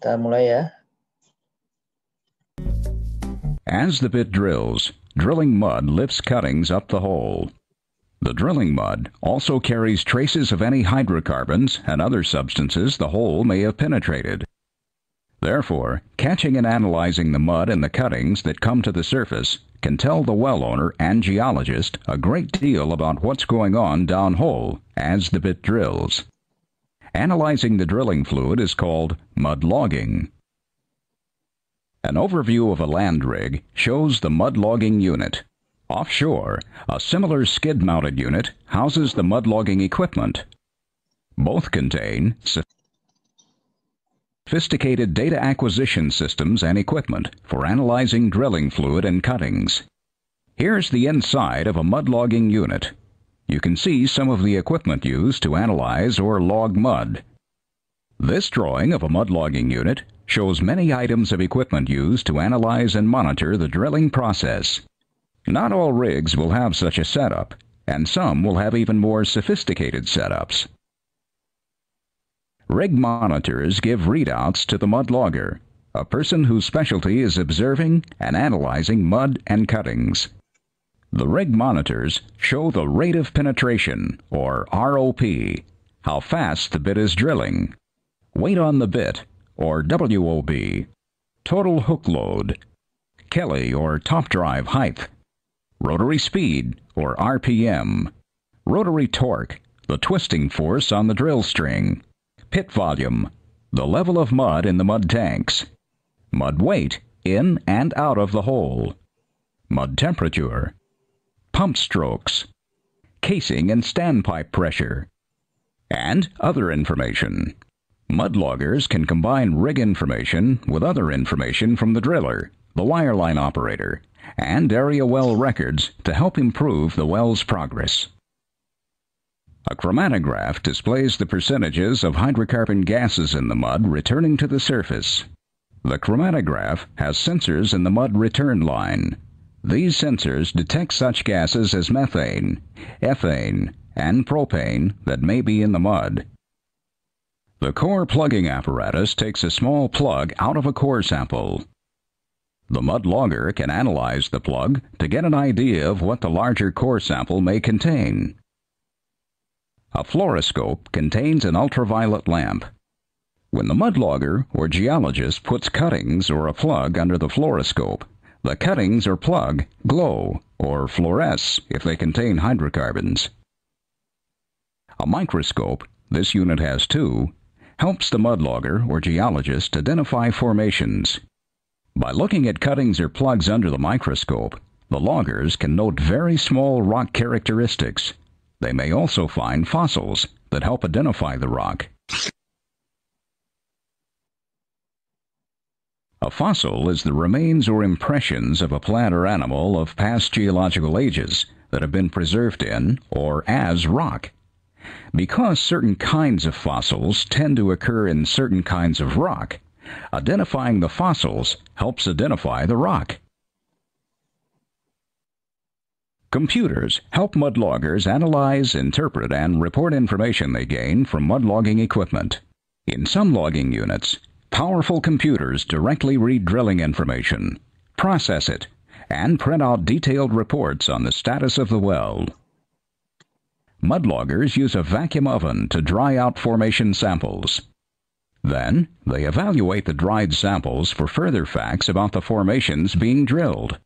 Kita mulai ya. As the bit drills, drilling mud lifts cuttings up the hole. The drilling mud also carries traces of any hydrocarbons and other substances the hole may have penetrated. Therefore, catching and analyzing the mud and the cuttings that come to the surface can tell the well owner and geologist a great deal about what's going on downhole as the bit drills. Analyzing the drilling fluid is called mud logging. An overview of a land rig shows the mud logging unit. Offshore, a similar skid-mounted unit houses the mud logging equipment. Both contain sophisticated data acquisition systems and equipment for analyzing drilling fluid and cuttings. Here's the inside of a mud logging unit you can see some of the equipment used to analyze or log mud. This drawing of a mud logging unit shows many items of equipment used to analyze and monitor the drilling process. Not all rigs will have such a setup, and some will have even more sophisticated setups. Rig monitors give readouts to the mud logger, a person whose specialty is observing and analyzing mud and cuttings. The rig monitors show the rate of penetration, or ROP, how fast the bit is drilling, weight on the bit, or WOB, total hook load, Kelly or top drive height, rotary speed, or RPM, rotary torque, the twisting force on the drill string, pit volume, the level of mud in the mud tanks, mud weight in and out of the hole, mud temperature, pump strokes, casing and standpipe pressure, and other information. Mud loggers can combine rig information with other information from the driller, the wireline operator, and area well records to help improve the well's progress. A chromatograph displays the percentages of hydrocarbon gases in the mud returning to the surface. The chromatograph has sensors in the mud return line these sensors detect such gases as methane, ethane, and propane that may be in the mud. The core plugging apparatus takes a small plug out of a core sample. The mud logger can analyze the plug to get an idea of what the larger core sample may contain. A fluoroscope contains an ultraviolet lamp. When the mud logger or geologist puts cuttings or a plug under the fluoroscope, the cuttings or plug glow or fluoresce if they contain hydrocarbons. A microscope, this unit has two, helps the mudlogger or geologist identify formations. By looking at cuttings or plugs under the microscope, the loggers can note very small rock characteristics. They may also find fossils that help identify the rock. A fossil is the remains or impressions of a plant or animal of past geological ages that have been preserved in or as rock. Because certain kinds of fossils tend to occur in certain kinds of rock, identifying the fossils helps identify the rock. Computers help mudloggers analyze, interpret, and report information they gain from mudlogging equipment. In some logging units, Powerful computers directly read drilling information, process it, and print out detailed reports on the status of the well. Mudloggers use a vacuum oven to dry out formation samples. Then they evaluate the dried samples for further facts about the formations being drilled.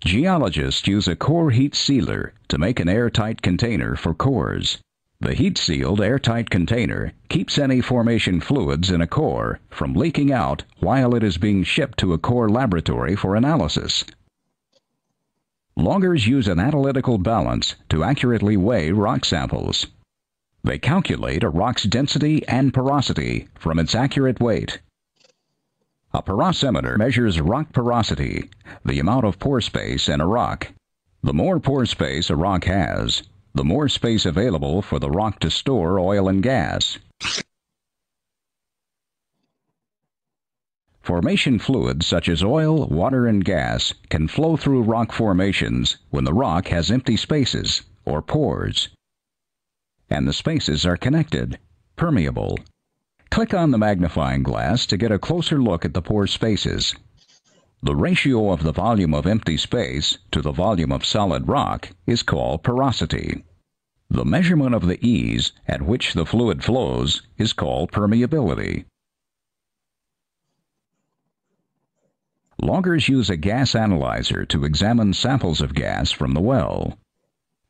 Geologists use a core heat sealer to make an airtight container for cores. The heat-sealed, airtight container keeps any formation fluids in a core from leaking out while it is being shipped to a core laboratory for analysis. Loggers use an analytical balance to accurately weigh rock samples. They calculate a rock's density and porosity from its accurate weight. A porosimeter measures rock porosity, the amount of pore space in a rock. The more pore space a rock has, the more space available for the rock to store oil and gas. Formation fluids such as oil, water, and gas can flow through rock formations when the rock has empty spaces, or pores, and the spaces are connected, permeable. Click on the magnifying glass to get a closer look at the pore spaces the ratio of the volume of empty space to the volume of solid rock is called porosity. The measurement of the ease at which the fluid flows is called permeability. Loggers use a gas analyzer to examine samples of gas from the well.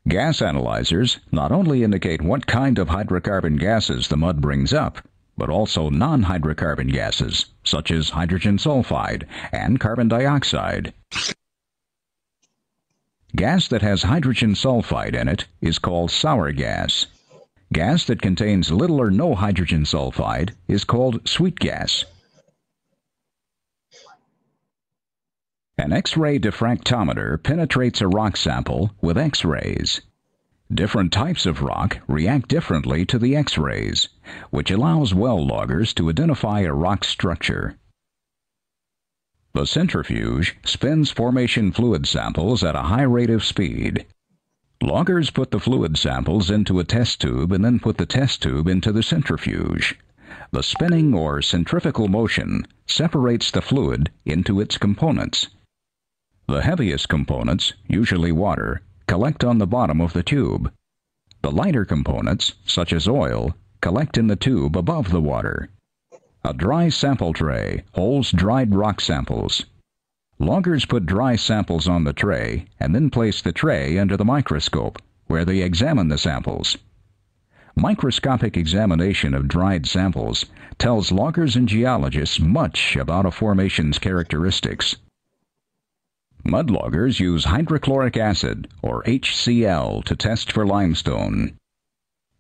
Gas analyzers not only indicate what kind of hydrocarbon gases the mud brings up, but also non-hydrocarbon gases such as hydrogen sulfide and carbon dioxide. Gas that has hydrogen sulfide in it is called sour gas. Gas that contains little or no hydrogen sulfide is called sweet gas. An X-ray diffractometer penetrates a rock sample with X-rays. Different types of rock react differently to the X-rays, which allows well loggers to identify a rock's structure. The centrifuge spins formation fluid samples at a high rate of speed. Loggers put the fluid samples into a test tube and then put the test tube into the centrifuge. The spinning or centrifugal motion separates the fluid into its components. The heaviest components, usually water, collect on the bottom of the tube. The lighter components, such as oil, collect in the tube above the water. A dry sample tray holds dried rock samples. Loggers put dry samples on the tray and then place the tray under the microscope, where they examine the samples. Microscopic examination of dried samples tells loggers and geologists much about a formation's characteristics. Mudloggers use hydrochloric acid, or HCl, to test for limestone.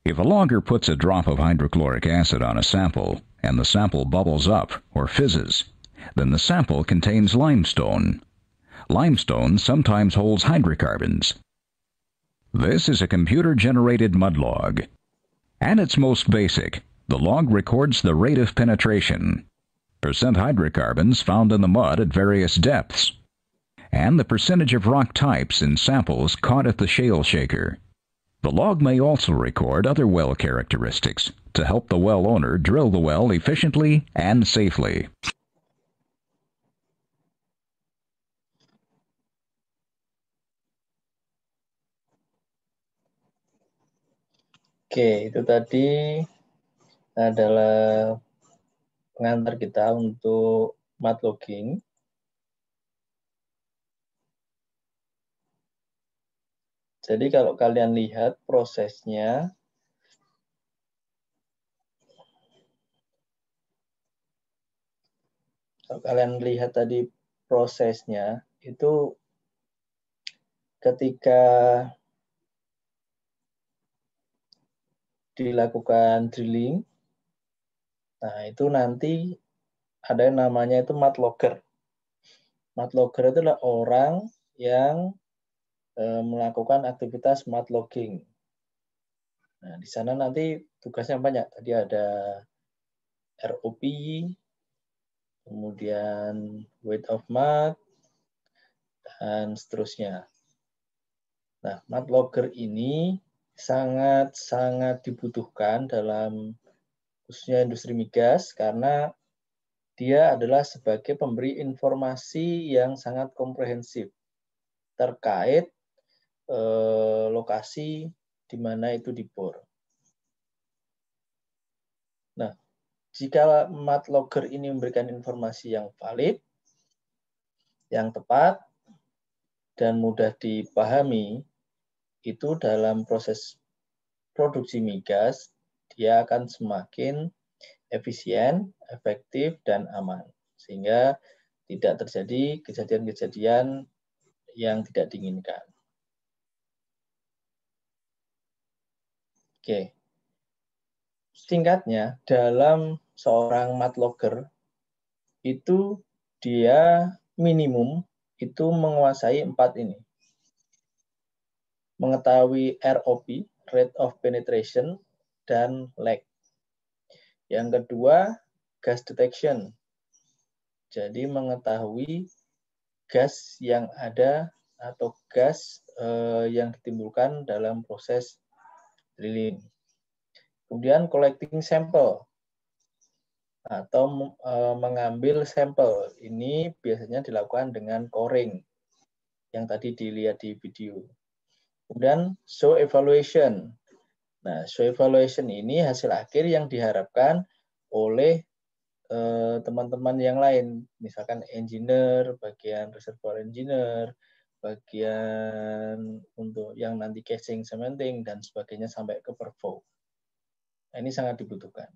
If a logger puts a drop of hydrochloric acid on a sample, and the sample bubbles up, or fizzes, then the sample contains limestone. Limestone sometimes holds hydrocarbons. This is a computer-generated mud log, At its most basic, the log records the rate of penetration, percent hydrocarbons found in the mud at various depths, and the percentage of rock types in samples caught at the shale shaker. The log may also record other well characteristics to help the well owner drill the well efficiently and safely. Oke, itu tadi adalah pengantar kita untuk mat logging. Jadi kalau kalian lihat prosesnya, kalau kalian lihat tadi prosesnya, itu ketika dilakukan drilling, nah itu nanti ada yang namanya itu mat logger. Mat logger itu adalah orang yang Eh, melakukan aktivitas smart logging. Nah, di sana nanti tugasnya banyak. Tadi ada ROP, kemudian weight of mat, dan seterusnya. Nah, mat logger ini sangat-sangat dibutuhkan dalam khususnya industri migas karena dia adalah sebagai pemberi informasi yang sangat komprehensif terkait Eh, lokasi di mana itu dibor. Nah, jika mat logger ini memberikan informasi yang valid, yang tepat, dan mudah dipahami, itu dalam proses produksi migas, dia akan semakin efisien, efektif, dan aman. Sehingga tidak terjadi kejadian-kejadian yang tidak diinginkan. Oke. Singkatnya, dalam seorang matlogger itu dia minimum itu menguasai empat ini. Mengetahui ROP, rate of penetration, dan lag. Yang kedua, gas detection. Jadi mengetahui gas yang ada atau gas eh, yang ditimbulkan dalam proses lilin. Kemudian collecting sample atau eh, mengambil sampel. Ini biasanya dilakukan dengan coring yang tadi dilihat di video. Kemudian show evaluation. Nah, show evaluation ini hasil akhir yang diharapkan oleh eh, teman-teman yang lain, misalkan engineer, bagian reservoir engineer, bagian untuk yang nanti casing cementing dan sebagainya sampai ke pervo. Nah, ini sangat dibutuhkan.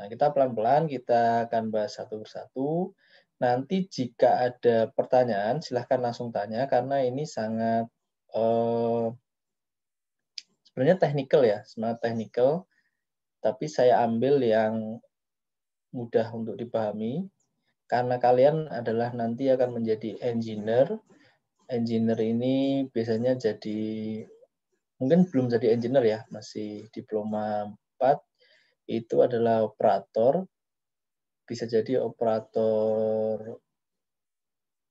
Nah, kita pelan-pelan kita akan bahas satu persatu. Nanti jika ada pertanyaan silahkan langsung tanya karena ini sangat eh, sebenarnya technical ya, sangat technical Tapi saya ambil yang mudah untuk dipahami karena kalian adalah nanti akan menjadi engineer engineer ini biasanya jadi mungkin belum jadi engineer ya, masih diploma 4 itu adalah operator bisa jadi operator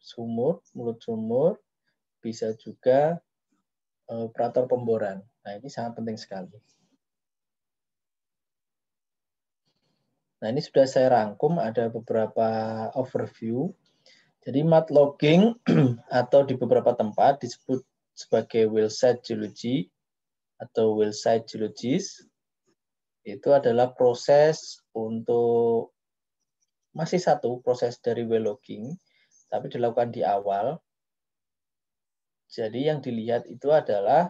sumur, mulut sumur, bisa juga eh, operator pemboran. Nah, ini sangat penting sekali. Nah, ini sudah saya rangkum ada beberapa overview jadi mat logging atau di beberapa tempat disebut sebagai wellsite geology atau wellsite geologies itu adalah proses untuk masih satu proses dari well logging tapi dilakukan di awal. Jadi yang dilihat itu adalah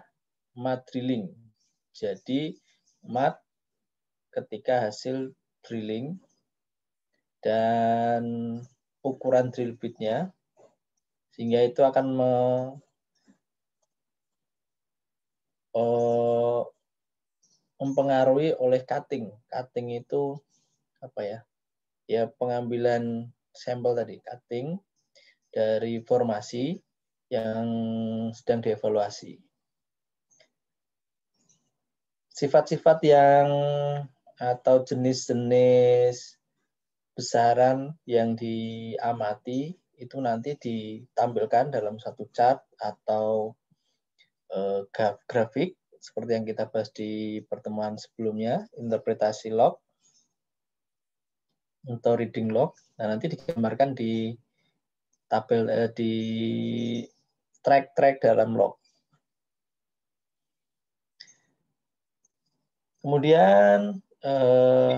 mat drilling. Jadi mat ketika hasil drilling dan ukuran drill bitnya sehingga itu akan me, eh, mempengaruhi oleh cutting. Cutting itu apa ya? Ya pengambilan sampel tadi, cutting dari formasi yang sedang dievaluasi. Sifat-sifat yang atau jenis-jenis besaran yang diamati itu nanti ditampilkan dalam satu chart atau uh, grafik seperti yang kita bahas di pertemuan sebelumnya, interpretasi log atau reading log. Nah, nanti digambarkan di tabel uh, di track-track dalam log. Kemudian eh,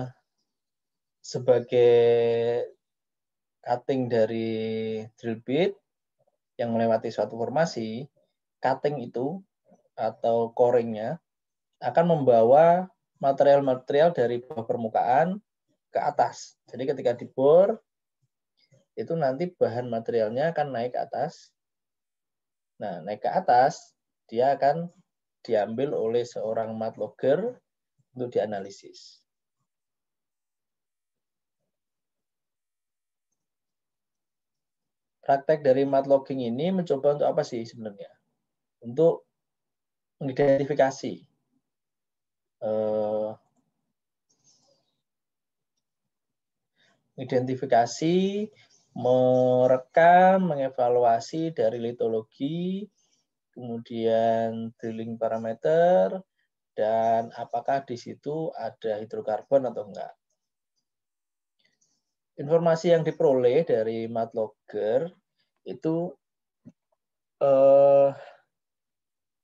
sebagai cutting dari drill bit yang melewati suatu formasi, cutting itu atau coringnya akan membawa material-material dari bawah permukaan ke atas. Jadi ketika dibor, itu nanti bahan materialnya akan naik ke atas. Nah, naik ke atas, dia akan diambil oleh seorang mat logger untuk dianalisis. praktek dari mat logging ini mencoba untuk apa sih sebenarnya? Untuk mengidentifikasi uh, eh, identifikasi, merekam, mengevaluasi dari litologi, kemudian drilling parameter, dan apakah di situ ada hidrokarbon atau enggak informasi yang diperoleh dari matlogger itu eh,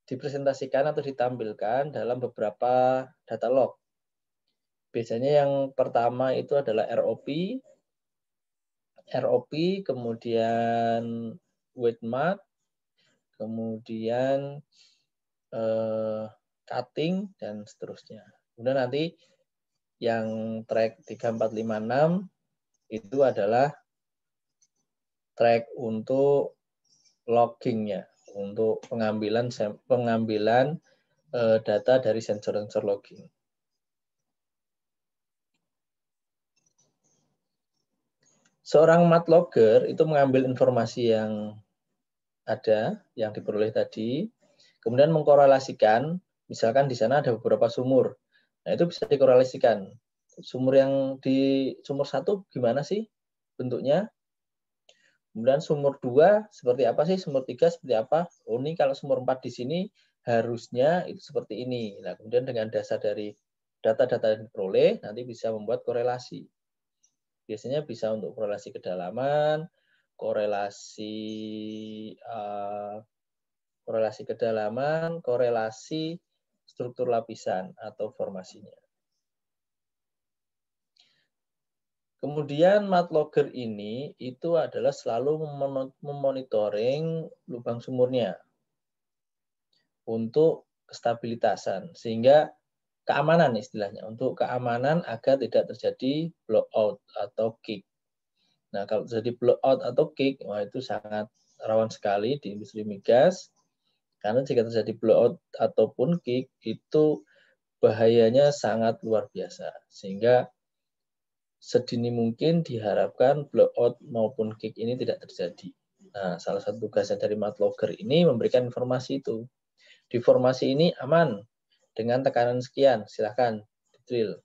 dipresentasikan atau ditampilkan dalam beberapa data log. Biasanya yang pertama itu adalah ROP, ROP, kemudian widmat, kemudian eh, cutting, dan seterusnya. Kemudian nanti yang track 3456 itu adalah track untuk loggingnya, untuk pengambilan pengambilan eh, data dari sensor-sensor logging. Seorang mat logger itu mengambil informasi yang ada, yang diperoleh tadi, kemudian mengkorelasikan, misalkan di sana ada beberapa sumur. Nah, itu bisa dikorelasikan sumur yang di sumur satu gimana sih bentuknya? Kemudian sumur dua seperti apa sih? Sumur tiga seperti apa? Oh, ini kalau sumur empat di sini harusnya itu seperti ini. Nah, kemudian dengan dasar dari data-data yang diperoleh nanti bisa membuat korelasi. Biasanya bisa untuk korelasi kedalaman, korelasi uh, korelasi kedalaman, korelasi struktur lapisan atau formasinya. Kemudian matlogger ini itu adalah selalu memonitoring lubang sumurnya untuk kestabilitasan sehingga keamanan istilahnya untuk keamanan agar tidak terjadi blowout atau kick. Nah, kalau terjadi blowout atau kick, wah itu sangat rawan sekali di industri migas karena jika terjadi blowout ataupun kick itu bahayanya sangat luar biasa sehingga sedini mungkin diharapkan blowout maupun kick ini tidak terjadi. Nah, salah satu tugasnya dari mat matlogger ini memberikan informasi itu. Di formasi ini aman dengan tekanan sekian, silahkan drill.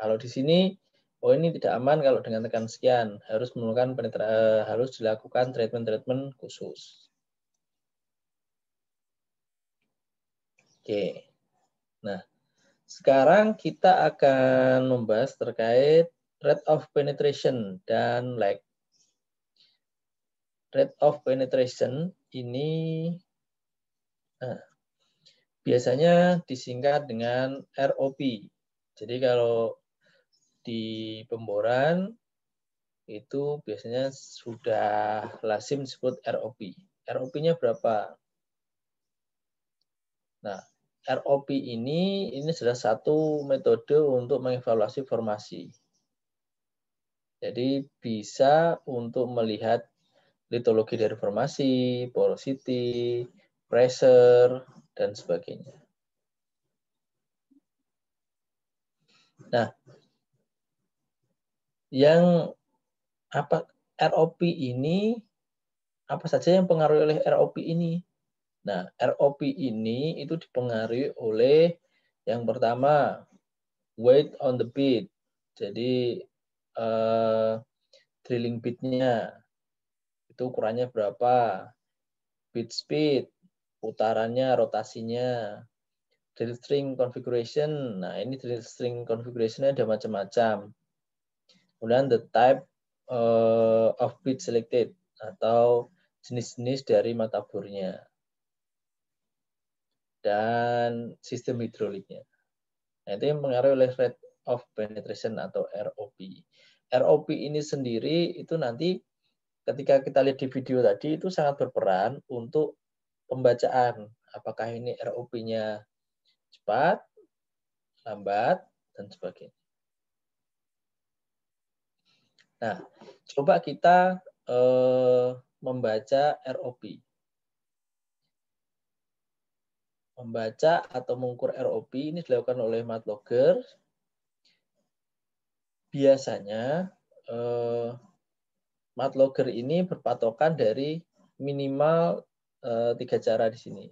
Kalau di sini, oh ini tidak aman kalau dengan tekanan sekian, harus melakukan penetra, eh, harus dilakukan treatment-treatment khusus. Oke. Nah, sekarang kita akan membahas terkait rate of penetration dan lag. Rate of penetration ini nah, biasanya disingkat dengan ROP. Jadi kalau di pemboran itu biasanya sudah lazim disebut ROP. ROP-nya berapa? Nah, ROP ini ini sudah satu metode untuk mengevaluasi formasi. Jadi bisa untuk melihat litologi dari formasi, porosity, pressure, dan sebagainya. Nah, yang apa ROP ini apa saja yang pengaruhi oleh ROP ini? Nah, ROP ini itu dipengaruhi oleh yang pertama weight on the bit Jadi eh, drilling bitnya itu ukurannya berapa, bit speed, putarannya, rotasinya, drill string configuration. Nah, ini drill string configurationnya ada macam-macam. Kemudian the type uh, of bit selected atau jenis-jenis dari mata burnya dan sistem hidroliknya. Nah, itu yang mengaruhi oleh rate of penetration atau ROP. ROP ini sendiri itu nanti ketika kita lihat di video tadi itu sangat berperan untuk pembacaan apakah ini ROP-nya cepat, lambat, dan sebagainya. Nah, coba kita eh, membaca ROP membaca atau mengukur ROP ini dilakukan oleh matlogger. Biasanya eh, matlogger ini berpatokan dari minimal eh, tiga cara di sini.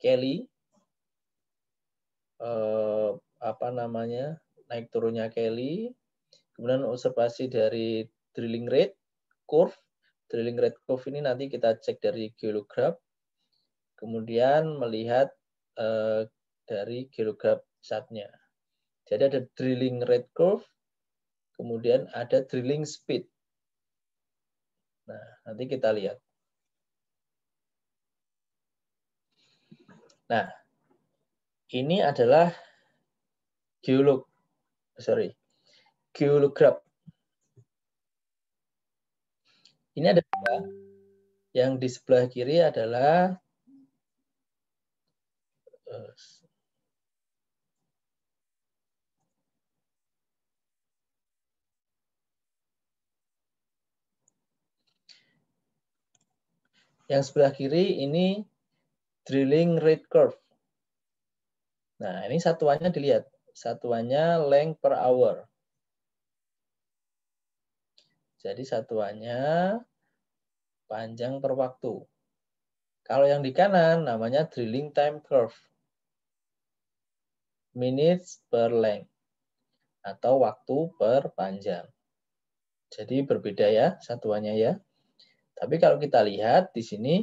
Kelly, eh, apa namanya naik turunnya Kelly, kemudian observasi dari drilling rate, curve, drilling rate curve ini nanti kita cek dari geolograf, Kemudian melihat uh, dari geograf satnya. Jadi ada drilling rate curve, kemudian ada drilling speed. Nah, nanti kita lihat. Nah, ini adalah geolog, sorry, geograf. Ini ada Yang di sebelah kiri adalah terus. Yang sebelah kiri ini drilling rate curve. Nah, ini satuannya dilihat. Satuannya length per hour. Jadi satuannya panjang per waktu. Kalau yang di kanan namanya drilling time curve minutes per length atau waktu per panjang. Jadi berbeda ya satuannya ya. Tapi kalau kita lihat di sini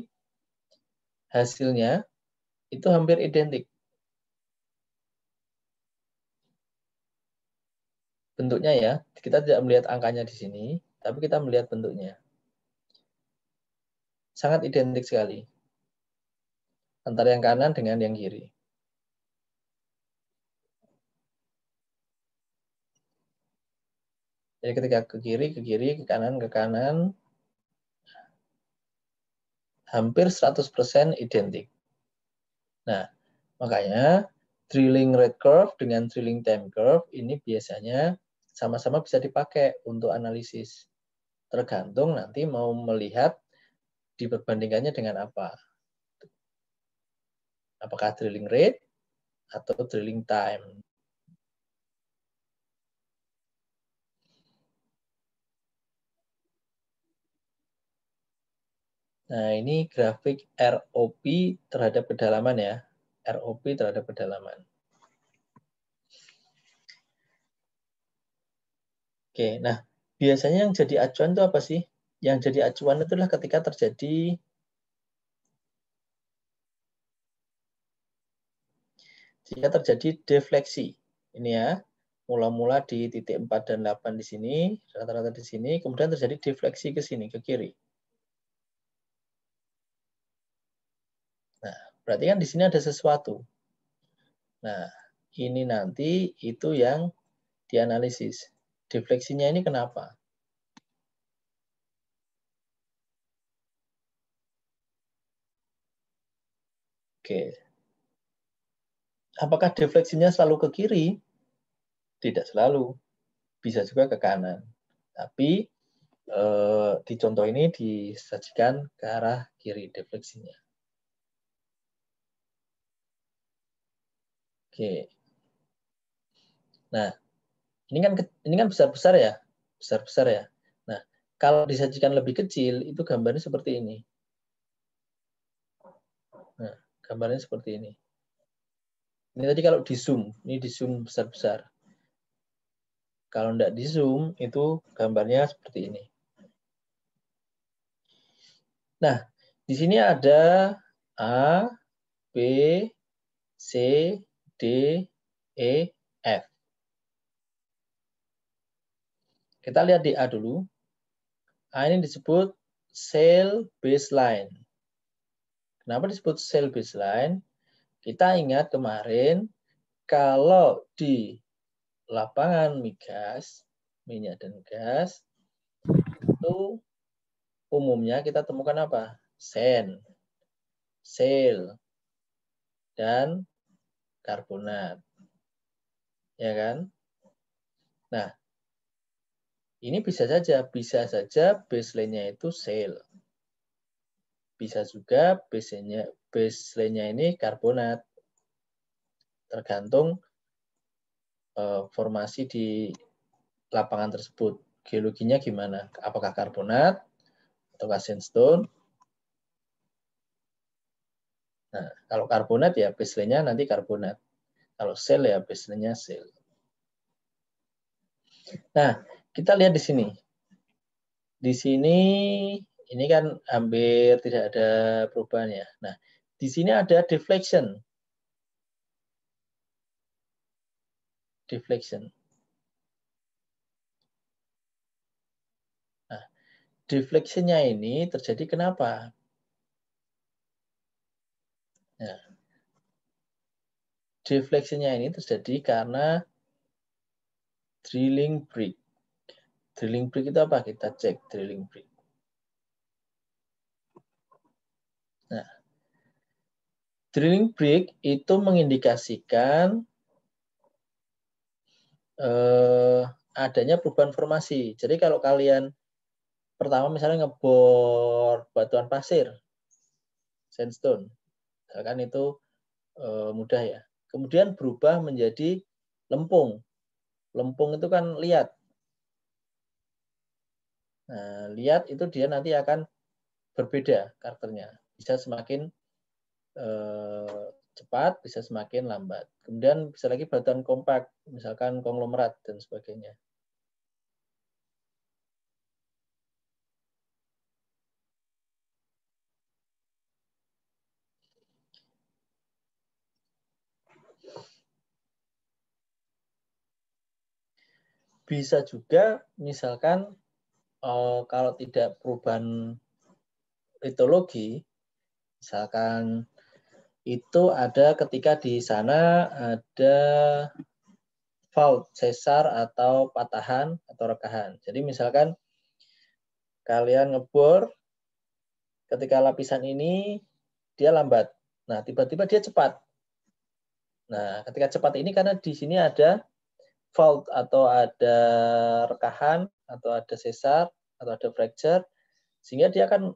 hasilnya itu hampir identik. Bentuknya ya, kita tidak melihat angkanya di sini, tapi kita melihat bentuknya. Sangat identik sekali. Antara yang kanan dengan yang kiri. Jadi ketika ke kiri, ke kiri, ke kanan, ke kanan, hampir 100% identik. Nah, makanya drilling red curve dengan drilling time curve ini biasanya sama-sama bisa dipakai untuk analisis. Tergantung nanti mau melihat diperbandingkannya dengan apa. Apakah drilling rate atau drilling time. Nah, ini grafik ROP terhadap kedalaman ya. ROP terhadap kedalaman. Oke, nah biasanya yang jadi acuan itu apa sih? Yang jadi acuan itulah ketika terjadi jika terjadi defleksi. Ini ya, mula-mula di titik 4 dan 8 di sini, rata-rata di sini, kemudian terjadi defleksi ke sini, ke kiri. Berarti kan di sini ada sesuatu. Nah, ini nanti itu yang dianalisis. Defleksinya ini kenapa? Oke. Apakah defleksinya selalu ke kiri? Tidak selalu. Bisa juga ke kanan. Tapi eh, di contoh ini disajikan ke arah kiri defleksinya. Oke. Nah, ini kan ini kan besar-besar ya, besar-besar ya. Nah, kalau disajikan lebih kecil itu gambarnya seperti ini. Nah, gambarnya seperti ini. Ini tadi kalau di zoom, ini di zoom besar-besar. Kalau tidak di zoom itu gambarnya seperti ini. Nah, di sini ada A, B, C, D, E, F. Kita lihat di A dulu. A ini disebut sale baseline. Kenapa disebut sale baseline? Kita ingat kemarin kalau di lapangan migas, minyak dan gas, itu umumnya kita temukan apa? Sen, sale, dan karbonat. Ya kan? Nah, ini bisa saja, bisa saja baseline-nya itu sel. Bisa juga baseline-nya baseline ini karbonat. Tergantung eh, formasi di lapangan tersebut. Geologinya gimana? Apakah karbonat atau sandstone Nah, kalau karbonat ya baseline nanti karbonat. Kalau sel ya baseline sel. Nah, kita lihat di sini. Di sini ini kan hampir tidak ada perubahan ya. Nah, di sini ada deflection. Deflection. Nah, deflection ini terjadi kenapa? Ya. Defleksinya ini terjadi karena drilling break. Drilling break itu apa? Kita cek drilling break. Nah, drilling brick itu mengindikasikan eh, adanya perubahan formasi. Jadi kalau kalian pertama misalnya ngebor batuan pasir, sandstone, kan itu e, mudah ya. Kemudian berubah menjadi lempung. Lempung itu kan lihat. Nah, lihat itu dia nanti akan berbeda karakternya. Bisa semakin e, cepat, bisa semakin lambat. Kemudian bisa lagi batuan kompak, misalkan konglomerat dan sebagainya. Bisa juga misalkan uh, kalau tidak perubahan litologi, misalkan itu ada ketika di sana ada fault, sesar atau patahan atau rekahan. Jadi misalkan kalian ngebor, ketika lapisan ini dia lambat. Nah, tiba-tiba dia cepat. Nah, ketika cepat ini karena di sini ada fault atau ada rekahan atau ada sesar atau ada fracture sehingga dia akan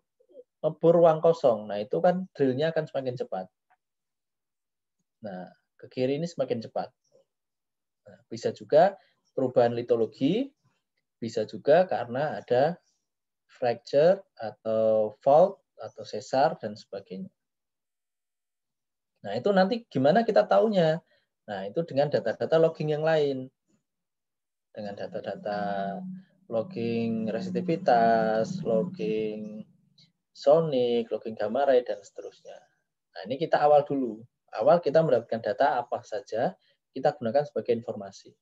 ngebur ruang kosong. Nah, itu kan drillnya akan semakin cepat. Nah, ke kiri ini semakin cepat. Nah, bisa juga perubahan litologi, bisa juga karena ada fracture atau fault atau sesar dan sebagainya. Nah, itu nanti gimana kita taunya? Nah, itu dengan data-data logging yang lain dengan data-data logging resistivitas, logging sonic, logging gamma ray, dan seterusnya. Nah, ini kita awal dulu. Awal kita mendapatkan data apa saja, kita gunakan sebagai informasi.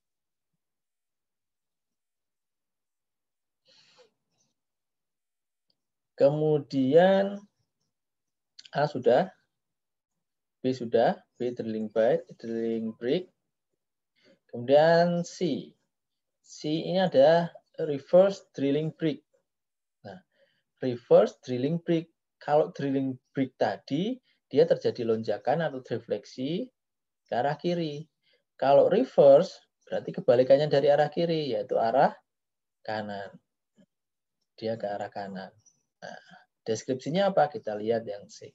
Kemudian A sudah, B sudah, B drilling byte, drilling brick. Kemudian C si ini ada reverse drilling brick. Nah, reverse drilling brick. Kalau drilling brick tadi, dia terjadi lonjakan atau refleksi ke arah kiri. Kalau reverse, berarti kebalikannya dari arah kiri, yaitu arah kanan. Dia ke arah kanan. Nah, deskripsinya apa? Kita lihat yang C.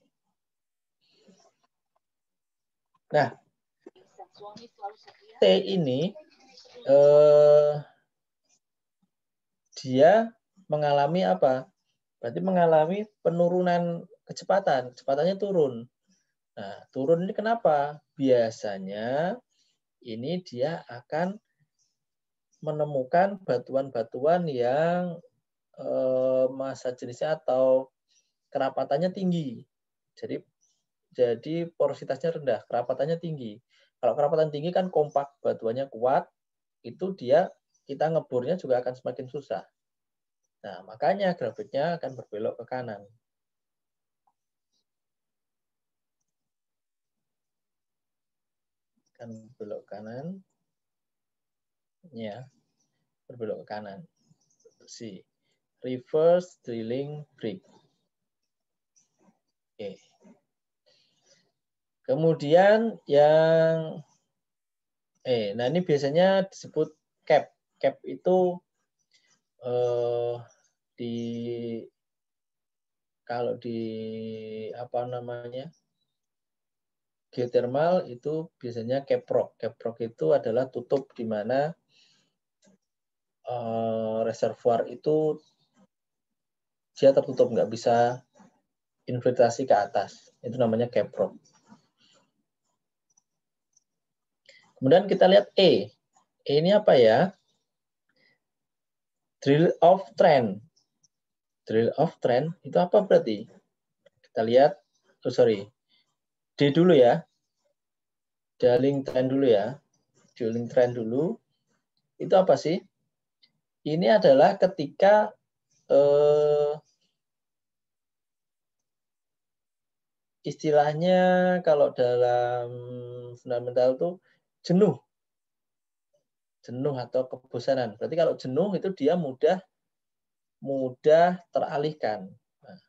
Nah, T ini eh, dia mengalami apa? Berarti mengalami penurunan kecepatan, kecepatannya turun. Nah, turun ini kenapa? Biasanya ini dia akan menemukan batuan-batuan yang eh, masa jenisnya atau kerapatannya tinggi. Jadi jadi porositasnya rendah, kerapatannya tinggi. Kalau kerapatan tinggi kan kompak, batuannya kuat itu dia kita ngeburnya juga akan semakin susah. Nah, makanya grafiknya akan berbelok ke kanan. Akan belok kanan. Ya, berbelok ke kanan. Si reverse drilling break. Oke. Kemudian yang Eh, Nah, ini biasanya disebut cap. Cap itu eh, di kalau di apa namanya geothermal itu biasanya caprock. rock itu adalah tutup di mana eh, reservoir itu dia tertutup nggak bisa infiltrasi ke atas. Itu namanya rock. Kemudian kita lihat E. E ini apa ya? Drill of trend. Drill of trend itu apa berarti? Kita lihat, oh sorry, D dulu ya. Drilling trend dulu ya. Drilling trend dulu. Itu apa sih? Ini adalah ketika eh, istilahnya kalau dalam fundamental tuh jenuh. Jenuh atau kebosanan. Berarti kalau jenuh itu dia mudah mudah teralihkan. Nah,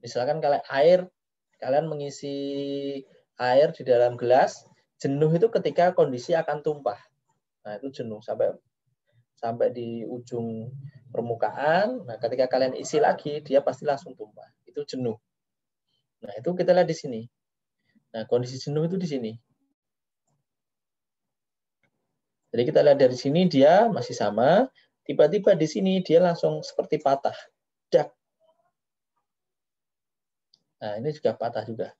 misalkan kalau air, kalian mengisi air di dalam gelas, jenuh itu ketika kondisi akan tumpah. Nah, itu jenuh sampai sampai di ujung permukaan. Nah, ketika kalian isi lagi, dia pasti langsung tumpah. Itu jenuh. Nah, itu kita lihat di sini. Nah, kondisi jenuh itu di sini. Jadi kita lihat dari sini dia masih sama, tiba-tiba di sini dia langsung seperti patah. Dak. Nah, ini juga patah juga.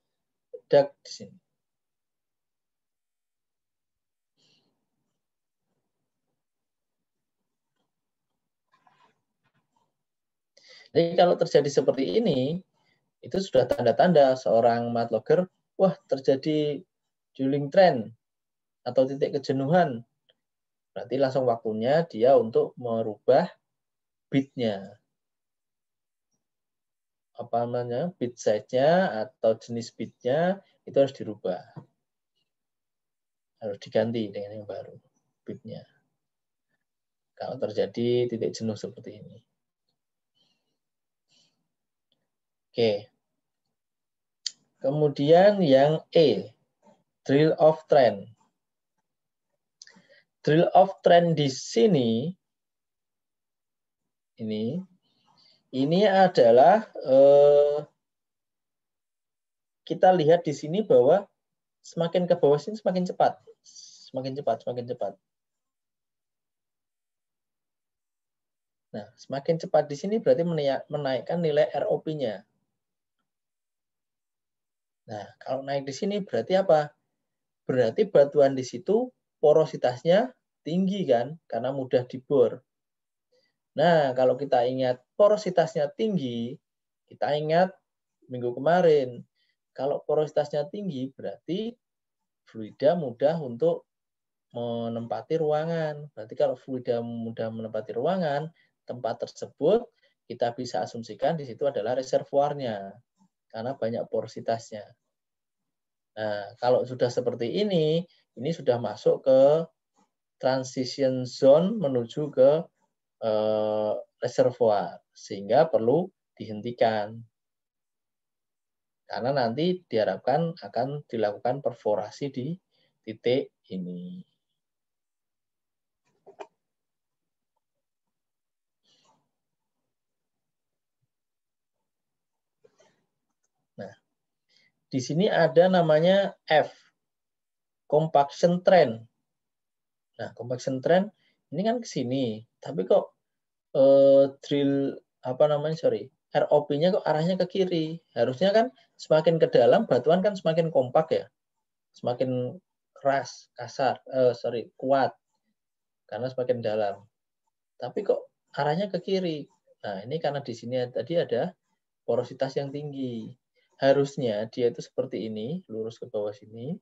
Dak di sini. Jadi kalau terjadi seperti ini, itu sudah tanda-tanda seorang matlogger, wah terjadi juling trend atau titik kejenuhan Berarti langsung waktunya dia untuk merubah bitnya. Apa namanya? Bit size-nya atau jenis bitnya itu harus dirubah. Harus diganti dengan yang baru bitnya. Kalau terjadi titik jenuh seperti ini. Oke. Kemudian yang E, drill of trend drill of trend di sini ini ini adalah eh, kita lihat di sini bahwa semakin ke bawah sini semakin cepat, semakin cepat, semakin cepat. Nah, semakin cepat di sini berarti menaikkan nilai ROP-nya. Nah, kalau naik di sini berarti apa? Berarti batuan di situ porositasnya tinggi kan karena mudah dibor. Nah, kalau kita ingat porositasnya tinggi, kita ingat minggu kemarin. Kalau porositasnya tinggi berarti fluida mudah untuk menempati ruangan. Berarti kalau fluida mudah menempati ruangan, tempat tersebut kita bisa asumsikan di situ adalah reservoirnya karena banyak porositasnya. Nah, kalau sudah seperti ini, ini sudah masuk ke transition zone menuju ke eh, reservoir sehingga perlu dihentikan karena nanti diharapkan akan dilakukan perforasi di titik ini. Nah, di sini ada namanya F compaction trend. Nah, compaction trend ini kan ke sini, tapi kok eh, drill apa namanya sorry ROP-nya kok arahnya ke kiri. Harusnya kan semakin ke dalam batuan kan semakin kompak ya, semakin keras, kasar, eh, sorry kuat karena semakin dalam. Tapi kok arahnya ke kiri. Nah ini karena di sini tadi ada porositas yang tinggi. Harusnya dia itu seperti ini, lurus ke bawah sini.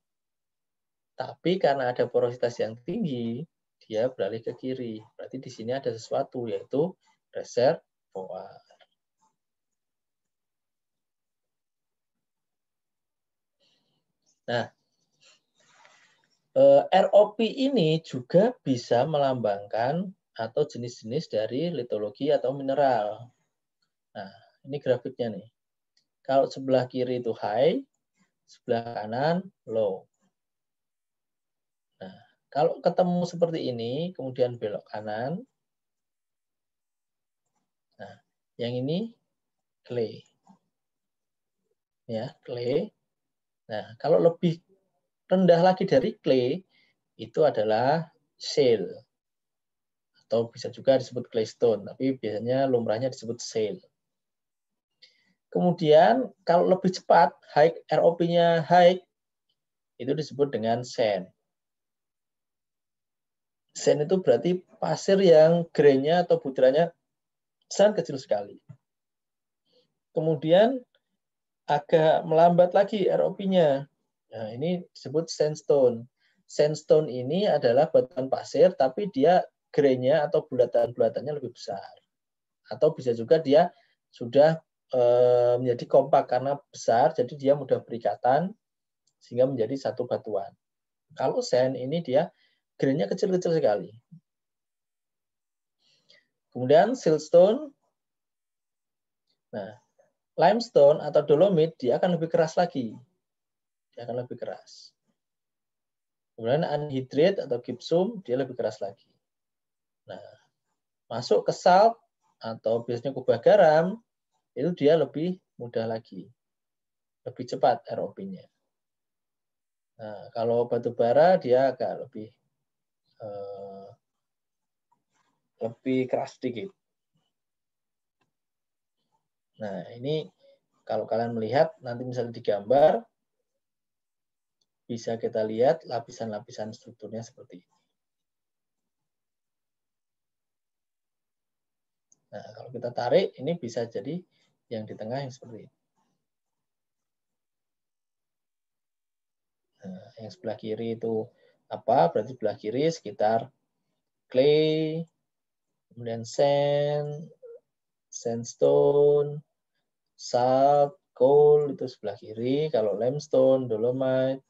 Tapi karena ada porositas yang tinggi, dia beralih ke kiri. Berarti di sini ada sesuatu, yaitu reservoir. Nah, eh, ROP ini juga bisa melambangkan atau jenis-jenis dari litologi atau mineral. Nah, ini grafiknya nih. Kalau sebelah kiri itu high, sebelah kanan low. Kalau ketemu seperti ini, kemudian belok kanan. Nah, yang ini clay. Ya, clay. Nah, kalau lebih rendah lagi dari clay, itu adalah shale. Atau bisa juga disebut claystone, tapi biasanya lumrahnya disebut shale. Kemudian kalau lebih cepat, high ROP-nya high itu disebut dengan sand. Sen itu berarti pasir yang grainnya atau butirannya sangat kecil sekali. Kemudian agak melambat lagi ROP-nya. Nah, ini disebut sandstone. Sandstone ini adalah batuan pasir, tapi dia grainnya atau bulatan-bulatannya lebih besar. Atau bisa juga dia sudah eh, menjadi kompak karena besar, jadi dia mudah berikatan, sehingga menjadi satu batuan. Kalau sen ini dia grainnya kecil-kecil sekali. Kemudian siltstone. Nah, limestone atau dolomit dia akan lebih keras lagi. Dia akan lebih keras. Kemudian anhidrit atau gypsum dia lebih keras lagi. Nah, masuk ke salt atau biasanya kubah garam itu dia lebih mudah lagi. Lebih cepat ROP-nya. Nah, kalau batu bara dia agak lebih Eh, lebih keras sedikit. Nah, ini kalau kalian melihat nanti misalnya digambar bisa kita lihat lapisan-lapisan strukturnya seperti ini. Nah, kalau kita tarik ini bisa jadi yang di tengah yang seperti ini. Nah, yang sebelah kiri itu apa berarti belah kiri sekitar clay kemudian sand sandstone salt coal itu sebelah kiri kalau limestone dolomite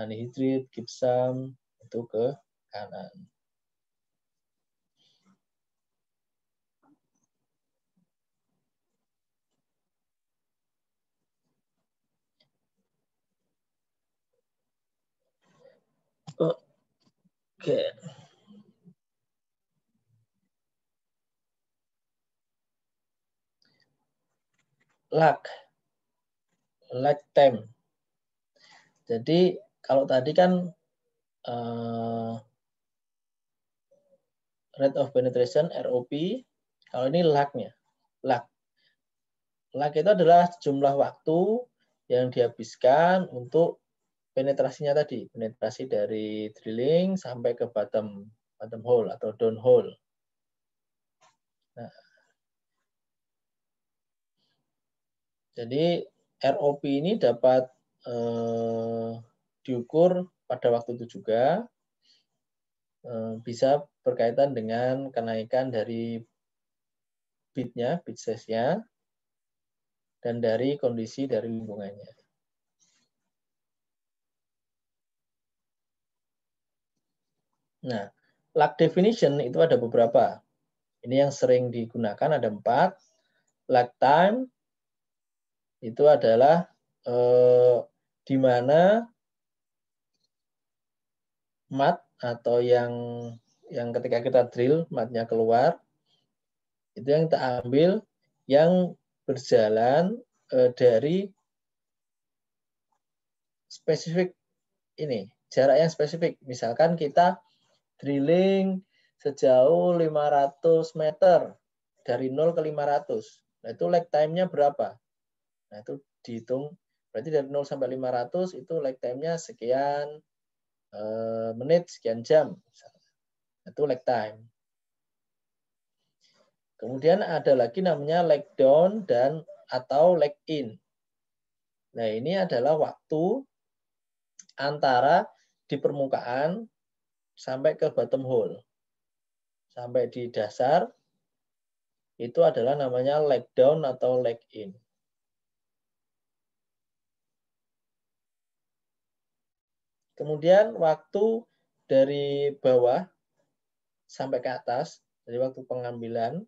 anhydrite gypsum itu ke kanan Oke. Okay. Lag. Lag time. Jadi kalau tadi kan uh, rate of penetration ROP, kalau ini lagnya. Lag. Lag itu adalah jumlah waktu yang dihabiskan untuk penetrasinya tadi, penetrasi dari drilling sampai ke bottom bottom hole atau down hole. Nah. Jadi ROP ini dapat eh, diukur pada waktu itu juga eh, bisa berkaitan dengan kenaikan dari bitnya, bit size-nya, dan dari kondisi dari lingkungannya. Nah, lag definition itu ada beberapa. Ini yang sering digunakan ada empat. Lag time itu adalah eh, di mana mat atau yang yang ketika kita drill matnya keluar itu yang kita ambil yang berjalan eh, dari spesifik ini jarak yang spesifik misalkan kita drilling sejauh 500 meter dari 0 ke 500. Nah, itu lag time-nya berapa? Nah, itu dihitung. Berarti dari 0 sampai 500 itu lag time-nya sekian eh, menit, sekian jam. Misalnya. Itu lag time. Kemudian ada lagi namanya lag down dan atau lag in. Nah, ini adalah waktu antara di permukaan sampai ke bottom hole. Sampai di dasar, itu adalah namanya leg down atau leg in. Kemudian waktu dari bawah sampai ke atas, dari waktu pengambilan,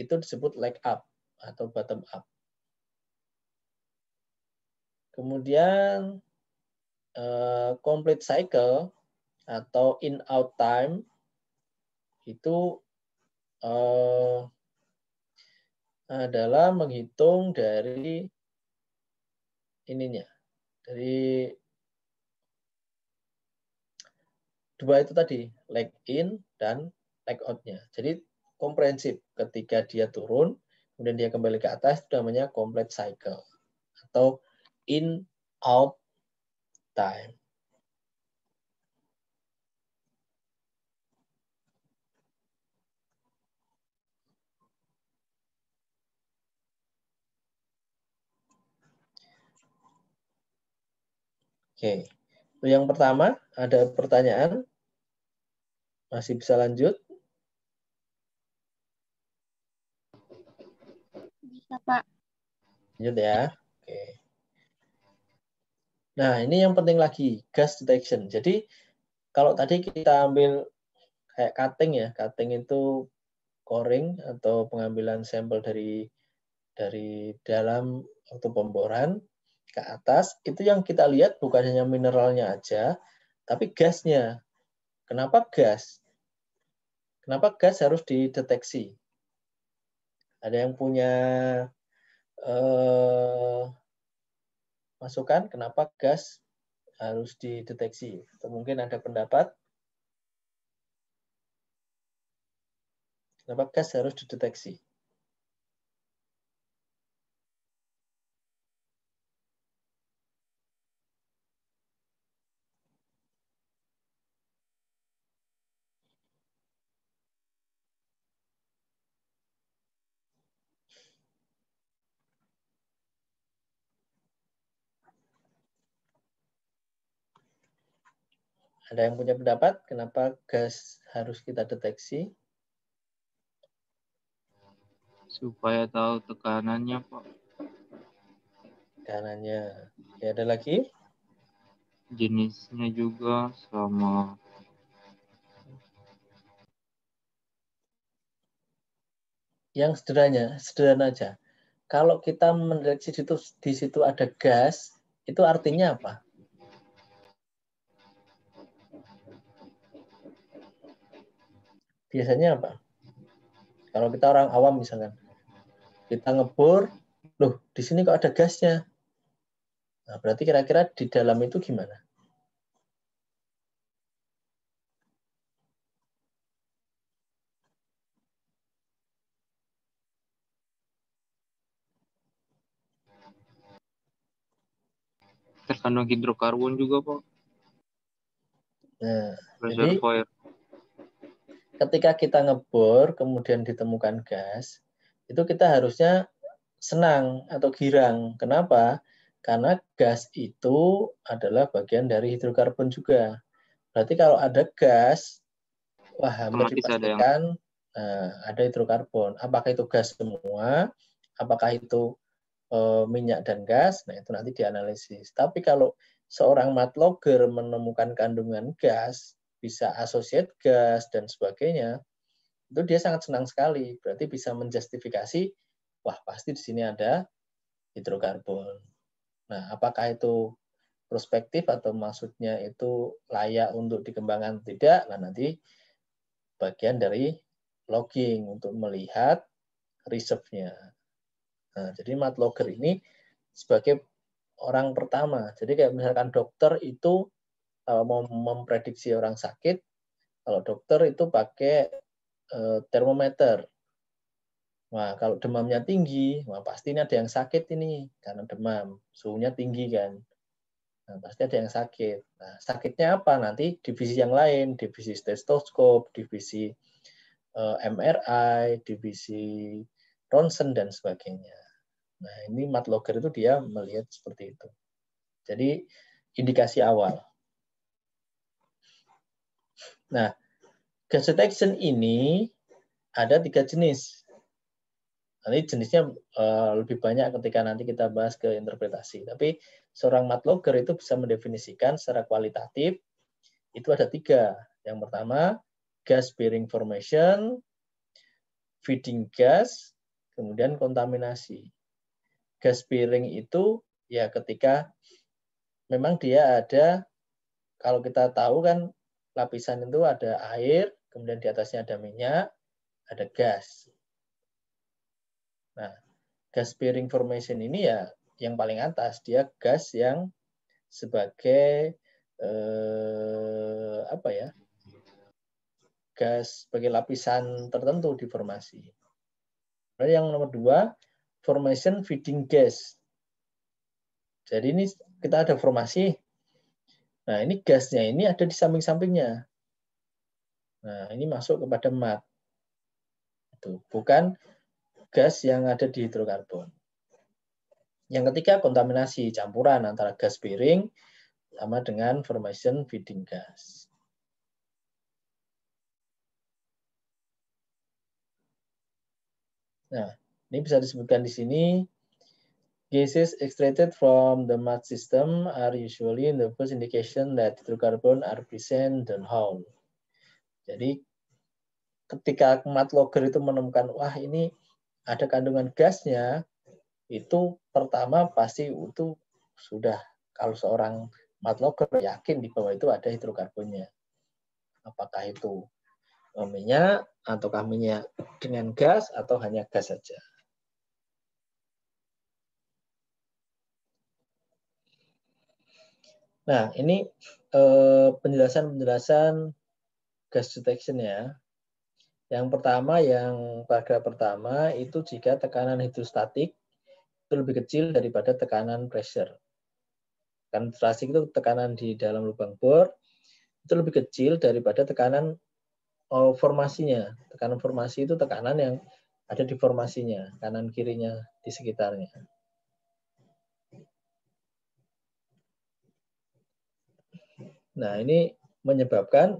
itu disebut leg up atau bottom up. Kemudian eh, complete cycle atau in out time itu uh, adalah menghitung dari ininya dari dua itu tadi leg in dan leg outnya jadi komprehensif ketika dia turun kemudian dia kembali ke atas itu namanya complete cycle atau in out time Oke. okay. yang pertama, ada pertanyaan? Masih bisa lanjut? Bisa, Pak. Lanjut ya. Oke. Nah, ini yang penting lagi, gas detection. Jadi, kalau tadi kita ambil kayak cutting ya, cutting itu coring atau pengambilan sampel dari dari dalam atau pemboran ke atas, itu yang kita lihat bukan hanya mineralnya aja, tapi gasnya. Kenapa gas? Kenapa gas harus dideteksi? Ada yang punya eh, masukan kenapa gas harus dideteksi? Atau mungkin ada pendapat? Kenapa gas harus dideteksi? Ada yang punya pendapat kenapa gas harus kita deteksi? Supaya tahu tekanannya, Pak. Tekanannya. Ya, ada lagi? Jenisnya juga sama. Yang sederhana, sederhana aja. Kalau kita mendeteksi di situ, di situ ada gas, itu artinya apa? biasanya apa? Kalau kita orang awam misalkan, kita ngebor, loh di sini kok ada gasnya? Nah, berarti kira-kira di dalam itu gimana? terkandung hidrokarbon juga pak. Nah, Reservoir. jadi ketika kita ngebor kemudian ditemukan gas, itu kita harusnya senang atau girang. Kenapa? Karena gas itu adalah bagian dari hidrokarbon juga. Berarti kalau ada gas, wah hampir dipastikan ada, yang... Eh, ada hidrokarbon. Apakah itu gas semua? Apakah itu uh, minyak dan gas? Nah itu nanti dianalisis. Tapi kalau seorang matlogger menemukan kandungan gas, bisa associate gas dan sebagainya, itu dia sangat senang sekali. Berarti bisa menjustifikasi, wah pasti di sini ada hidrokarbon. Nah, apakah itu prospektif atau maksudnya itu layak untuk dikembangkan tidak? Nah, nanti bagian dari logging untuk melihat reserve-nya. Nah, jadi mat logger ini sebagai orang pertama. Jadi kayak misalkan dokter itu Eh, mau memprediksi orang sakit, kalau dokter itu pakai eh, termometer. Nah, kalau demamnya tinggi, wah pasti ini ada yang sakit ini karena demam, suhunya tinggi kan. Nah, pasti ada yang sakit. Nah, sakitnya apa? Nanti divisi yang lain, divisi stetoskop, divisi eh, MRI, divisi ronsen dan sebagainya. Nah, ini mat logger itu dia melihat seperti itu. Jadi indikasi awal. Nah, gas detection ini ada tiga jenis. Nanti jenisnya eh, lebih banyak ketika nanti kita bahas ke interpretasi. Tapi seorang mat itu bisa mendefinisikan secara kualitatif itu ada tiga. Yang pertama, gas bearing formation, feeding gas, kemudian kontaminasi. Gas bearing itu ya ketika memang dia ada, kalau kita tahu kan lapisan itu ada air, kemudian di atasnya ada minyak, ada gas. Nah, gas bearing formation ini ya yang paling atas dia gas yang sebagai eh, apa ya? Gas sebagai lapisan tertentu di formasi. Lalu yang nomor dua, formation feeding gas. Jadi ini kita ada formasi Nah, ini gasnya ini ada di samping-sampingnya. Nah, ini masuk kepada mat. Itu bukan gas yang ada di hidrokarbon. Yang ketiga, kontaminasi campuran antara gas piring sama dengan formation feeding gas. Nah, ini bisa disebutkan di sini Gases extracted from the mud system are usually in the first indication that hydrocarbon are present and how. Jadi ketika mud logger itu menemukan wah ini ada kandungan gasnya, itu pertama pasti itu sudah kalau seorang mud logger yakin di bawah itu ada hidrokarbonnya. Apakah itu eh, minyak ataukah minyak dengan gas atau hanya gas saja. Nah, ini eh, penjelasan-penjelasan gas detection ya. Yang pertama, yang paragraf pertama itu jika tekanan hidrostatik itu lebih kecil daripada tekanan pressure. Tekanan hidrostatik itu tekanan di dalam lubang bor itu lebih kecil daripada tekanan eh, formasinya. Tekanan formasi itu tekanan yang ada di formasinya, kanan kirinya di sekitarnya. Nah, ini menyebabkan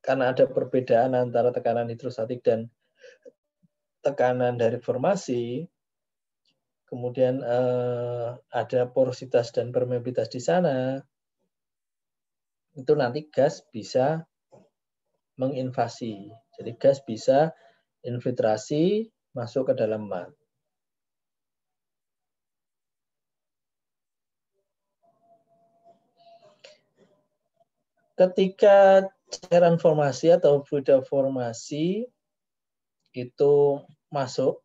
karena ada perbedaan antara tekanan hidrostatik dan tekanan dari formasi, kemudian eh, ada porositas dan permeabilitas di sana, itu nanti gas bisa menginvasi. Jadi gas bisa infiltrasi masuk ke dalam mat. ketika cairan formasi atau fluida formasi itu masuk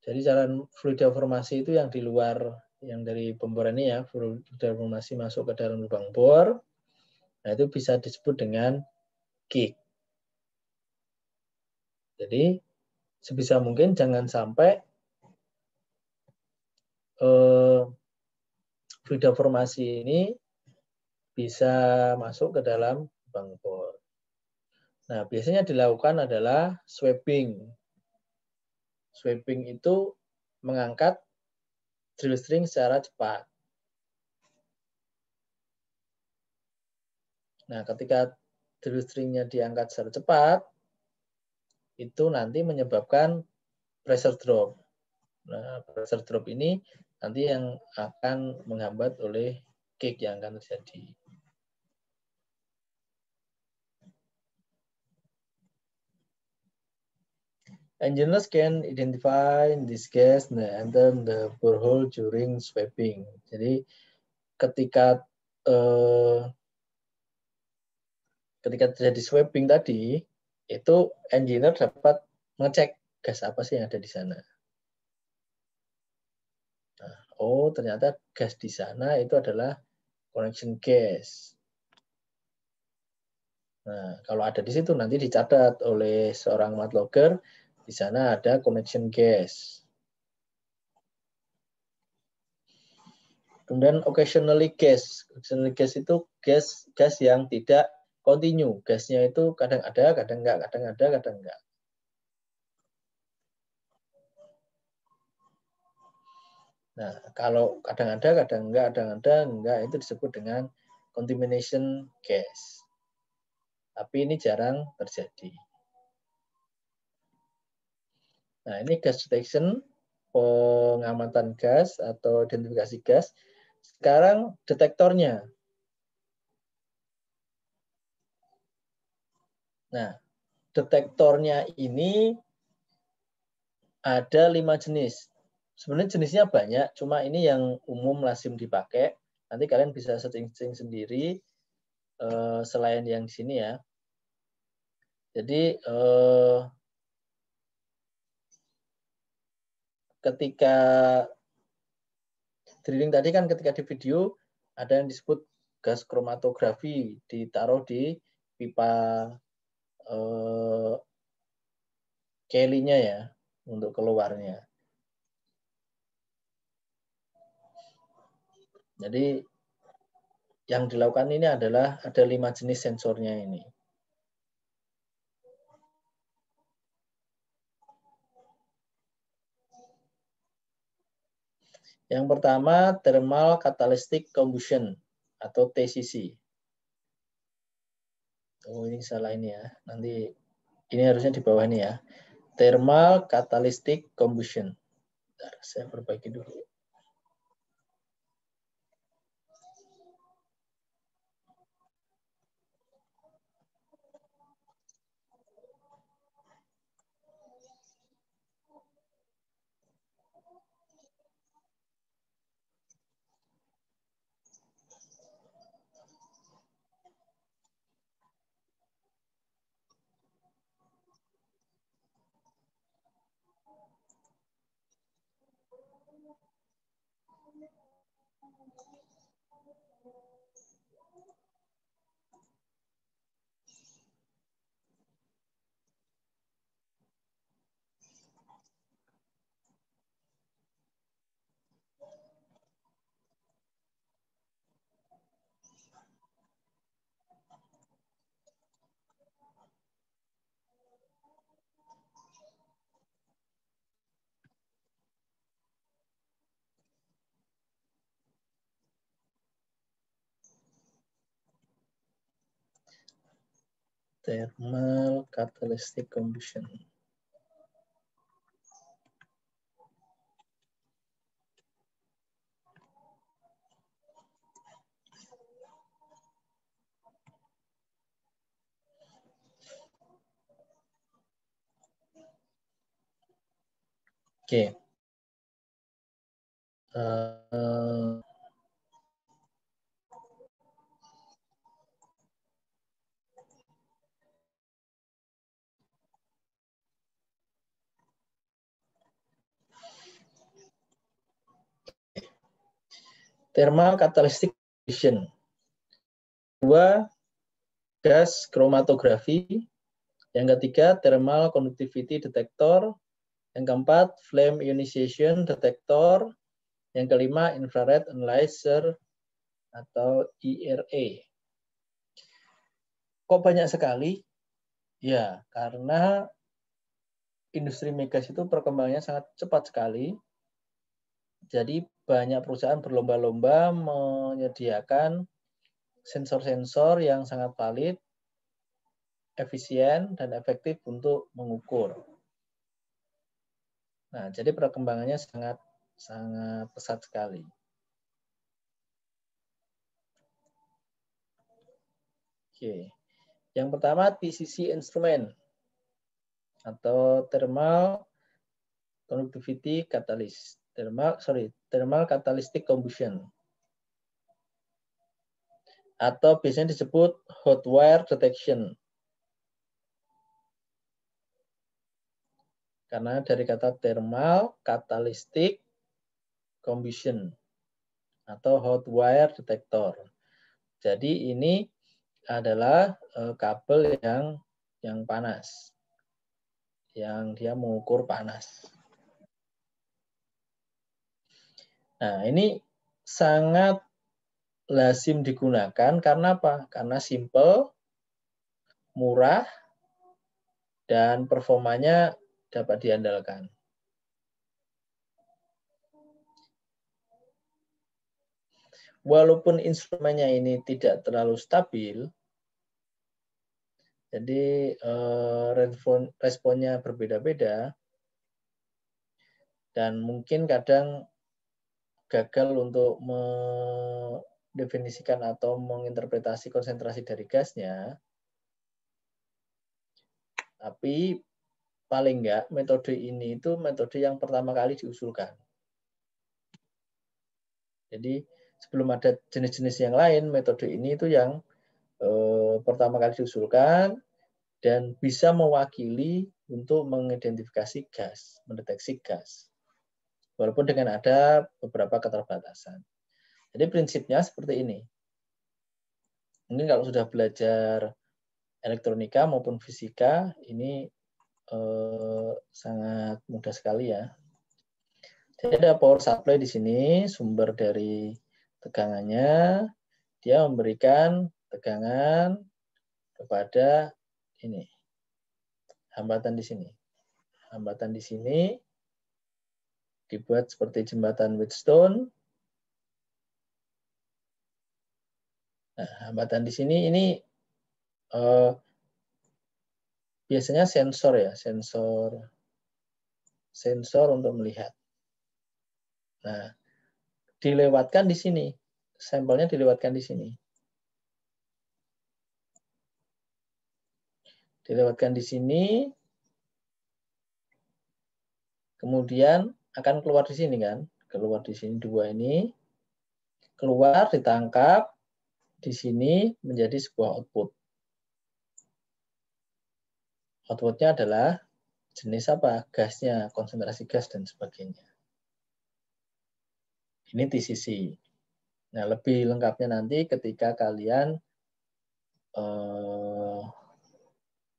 jadi cairan fluida formasi itu yang di luar yang dari pemboran ini ya fluida formasi masuk ke dalam lubang bor nah itu bisa disebut dengan kick jadi sebisa mungkin jangan sampai eh, fluida formasi ini bisa masuk ke dalam bank bor. Nah, biasanya dilakukan adalah sweeping. Sweeping itu mengangkat drill string secara cepat. Nah, ketika drill stringnya diangkat secara cepat, itu nanti menyebabkan pressure drop. Nah, pressure drop ini nanti yang akan menghambat oleh kick yang akan terjadi. Engineers can identify this gas and then the borehole during sweeping. Jadi ketika uh, ketika terjadi sweeping tadi, itu engineer dapat mengecek gas apa sih yang ada di sana. Nah, oh, ternyata gas di sana itu adalah connection gas. Nah, kalau ada di situ nanti dicatat oleh seorang matlogger, logger di sana ada connection gas. Kemudian occasionally gas. Occasionally gas itu gas gas yang tidak continue. Gasnya itu kadang ada, kadang enggak, kadang ada, kadang enggak. Nah, kalau kadang ada, kadang enggak, kadang ada, enggak, itu disebut dengan contamination gas. Tapi ini jarang terjadi. Nah, ini gas detection, pengamatan gas atau identifikasi gas. Sekarang detektornya. Nah, detektornya ini ada lima jenis. Sebenarnya jenisnya banyak, cuma ini yang umum lazim dipakai. Nanti kalian bisa searching sendiri eh, selain yang di sini ya. Jadi eh, ketika drilling tadi kan ketika di video ada yang disebut gas kromatografi ditaruh di pipa eh, kelinya ya untuk keluarnya. Jadi yang dilakukan ini adalah ada lima jenis sensornya ini. Yang pertama, thermal catalytic combustion atau TCC. Oh, ini salah ini ya. Nanti ini harusnya di bawah ini ya. Thermal catalytic combustion. Bentar, saya perbaiki dulu. thermal catalytic combustion. Oke. Okay. Uh, eh, thermal catalytic fission. dua gas kromatografi. Yang ketiga, thermal conductivity detector. Yang keempat, flame ionization detector. Yang kelima, infrared analyzer atau IRA. E Kok banyak sekali? Ya, karena industri migas itu perkembangannya sangat cepat sekali. Jadi banyak perusahaan berlomba-lomba menyediakan sensor-sensor yang sangat valid, efisien, dan efektif untuk mengukur. Nah, jadi perkembangannya sangat sangat pesat sekali. Oke. Yang pertama TCC instrument atau thermal conductivity catalyst thermal sorry thermal catalytic combustion atau biasanya disebut hot wire detection karena dari kata thermal catalytic combustion atau hot wire detector. Jadi ini adalah eh, kabel yang yang panas yang dia mengukur panas. Nah, ini sangat lazim digunakan karena apa? Karena simple, murah, dan performanya dapat diandalkan. Walaupun instrumennya ini tidak terlalu stabil, jadi eh, responnya berbeda-beda, dan mungkin kadang gagal untuk mendefinisikan atau menginterpretasi konsentrasi dari gasnya. Tapi paling enggak metode ini itu metode yang pertama kali diusulkan. Jadi sebelum ada jenis-jenis yang lain, metode ini itu yang eh, pertama kali diusulkan dan bisa mewakili untuk mengidentifikasi gas, mendeteksi gas walaupun dengan ada beberapa keterbatasan. Jadi prinsipnya seperti ini. Mungkin kalau sudah belajar elektronika maupun fisika, ini eh, sangat mudah sekali ya. Jadi ada power supply di sini, sumber dari tegangannya, dia memberikan tegangan kepada ini hambatan di sini. Hambatan di sini dibuat seperti jembatan Whitstone. Nah, hambatan di sini ini eh, biasanya sensor ya, sensor sensor untuk melihat. Nah, dilewatkan di sini. Sampelnya dilewatkan di sini. Dilewatkan di sini. Kemudian akan keluar di sini kan keluar di sini dua ini keluar ditangkap di sini menjadi sebuah output outputnya adalah jenis apa gasnya konsentrasi gas dan sebagainya ini TCC nah lebih lengkapnya nanti ketika kalian eh,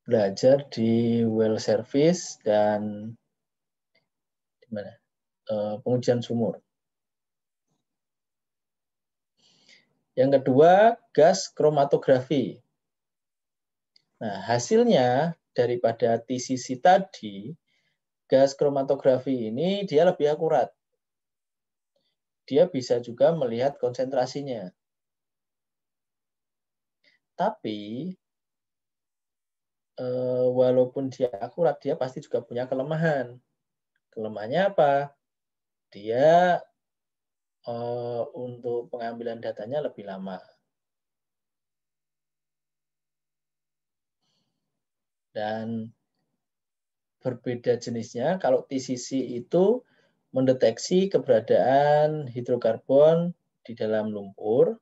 belajar di well service dan di mana Eh, pengujian sumur. Yang kedua, gas kromatografi. Nah, hasilnya daripada TCC tadi, gas kromatografi ini dia lebih akurat. Dia bisa juga melihat konsentrasinya. Tapi, eh, walaupun dia akurat, dia pasti juga punya kelemahan. Kelemahannya apa? dia uh, untuk pengambilan datanya lebih lama. Dan berbeda jenisnya, kalau TCC itu mendeteksi keberadaan hidrokarbon di dalam lumpur,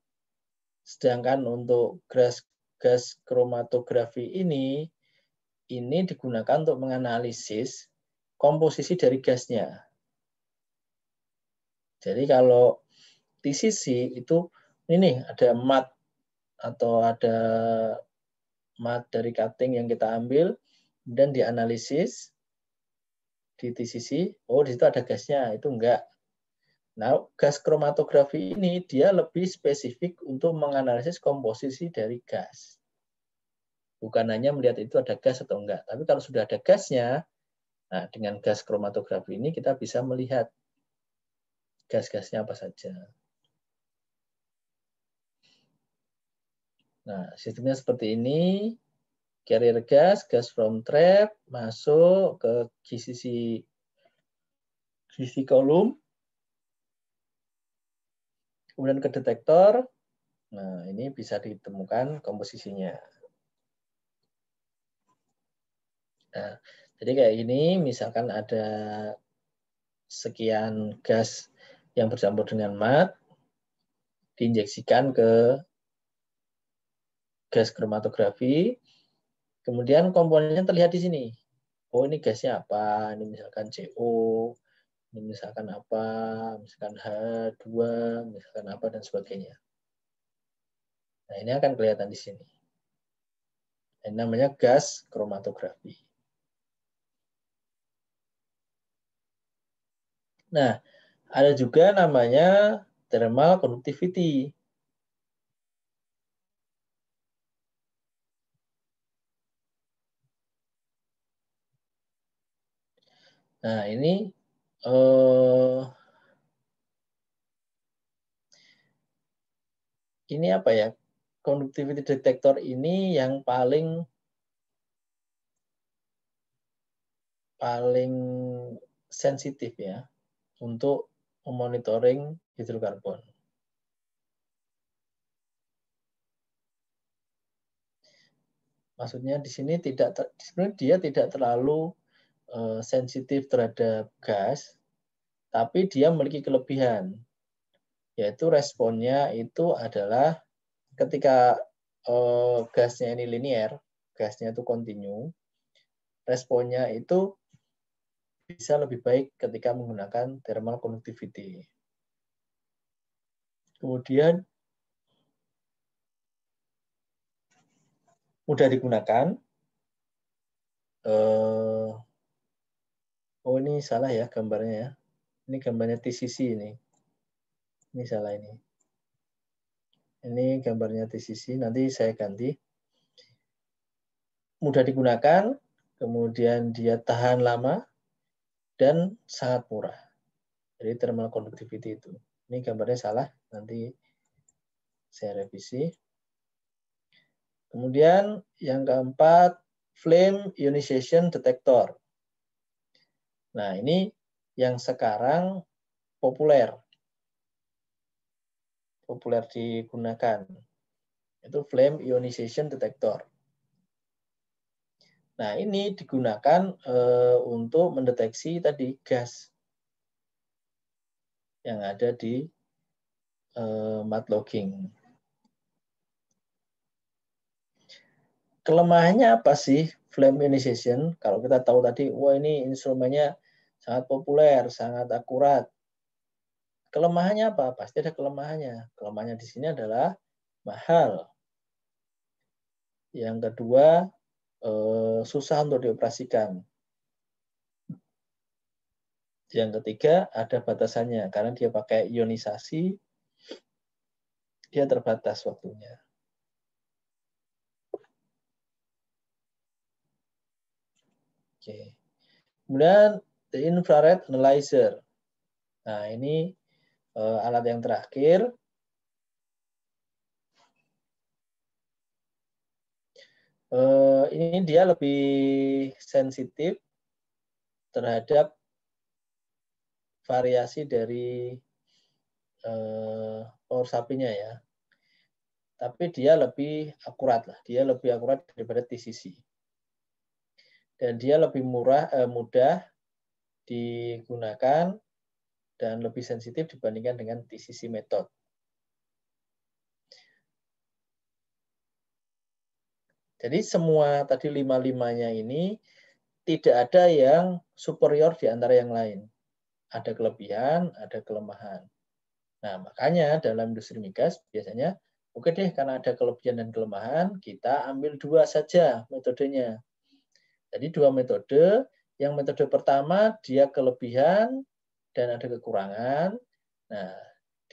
sedangkan untuk gas, gas kromatografi ini, ini digunakan untuk menganalisis komposisi dari gasnya. Jadi kalau TCC itu ini ada mat atau ada mat dari cutting yang kita ambil dan dianalisis di TCC. Oh, di situ ada gasnya, itu enggak. Nah, gas kromatografi ini dia lebih spesifik untuk menganalisis komposisi dari gas. Bukan hanya melihat itu ada gas atau enggak, tapi kalau sudah ada gasnya, nah dengan gas kromatografi ini kita bisa melihat gas-gasnya apa saja. Nah, sistemnya seperti ini. Carrier gas, gas from trap, masuk ke sisi, GCC kolom. Kemudian ke detektor. Nah, ini bisa ditemukan komposisinya. Nah, jadi kayak ini, misalkan ada sekian gas yang bercampur dengan mat diinjeksikan ke gas kromatografi. Kemudian komponennya terlihat di sini. Oh, ini gasnya apa? Ini misalkan CO, ini misalkan apa, misalkan H2, misalkan apa, dan sebagainya. Nah, ini akan kelihatan di sini. Ini namanya gas kromatografi. Nah, ada juga namanya thermal conductivity. Nah, ini uh, ini apa ya? Conductivity detector ini yang paling paling sensitif ya untuk memonitoring hidrokarbon. Maksudnya di sini tidak sebenarnya dia tidak terlalu uh, sensitif terhadap gas, tapi dia memiliki kelebihan, yaitu responnya itu adalah ketika uh, gasnya ini linear, gasnya itu kontinu, responnya itu bisa lebih baik ketika menggunakan thermal conductivity. Kemudian mudah digunakan. Uh, oh ini salah ya gambarnya ya. Ini gambarnya TCC ini. Ini salah ini. Ini gambarnya TCC, nanti saya ganti. Mudah digunakan, kemudian dia tahan lama, dan sangat murah. Jadi thermal conductivity itu. Ini gambarnya salah, nanti saya revisi. Kemudian yang keempat, flame ionization detector. Nah, ini yang sekarang populer. Populer digunakan. Itu flame ionization detector. Nah, ini digunakan e, untuk mendeteksi tadi gas yang ada di e, eh, mat logging. Kelemahannya apa sih flame initiation? Kalau kita tahu tadi, wah ini instrumennya sangat populer, sangat akurat. Kelemahannya apa? Pasti ada kelemahannya. Kelemahannya di sini adalah mahal. Yang kedua, eh, susah untuk dioperasikan. Yang ketiga ada batasannya karena dia pakai ionisasi dia terbatas waktunya. Oke. Kemudian the infrared analyzer. Nah, ini eh, alat yang terakhir Eh, ini dia lebih sensitif terhadap variasi dari power eh, sapinya ya. Tapi dia lebih akurat lah, dia lebih akurat daripada TCC. Dan dia lebih murah, eh, mudah digunakan dan lebih sensitif dibandingkan dengan TCC metode. Jadi semua tadi lima-limanya ini tidak ada yang superior di antara yang lain. Ada kelebihan, ada kelemahan. Nah, makanya dalam industri migas biasanya, oke okay deh, karena ada kelebihan dan kelemahan, kita ambil dua saja metodenya. Jadi dua metode, yang metode pertama dia kelebihan dan ada kekurangan. Nah,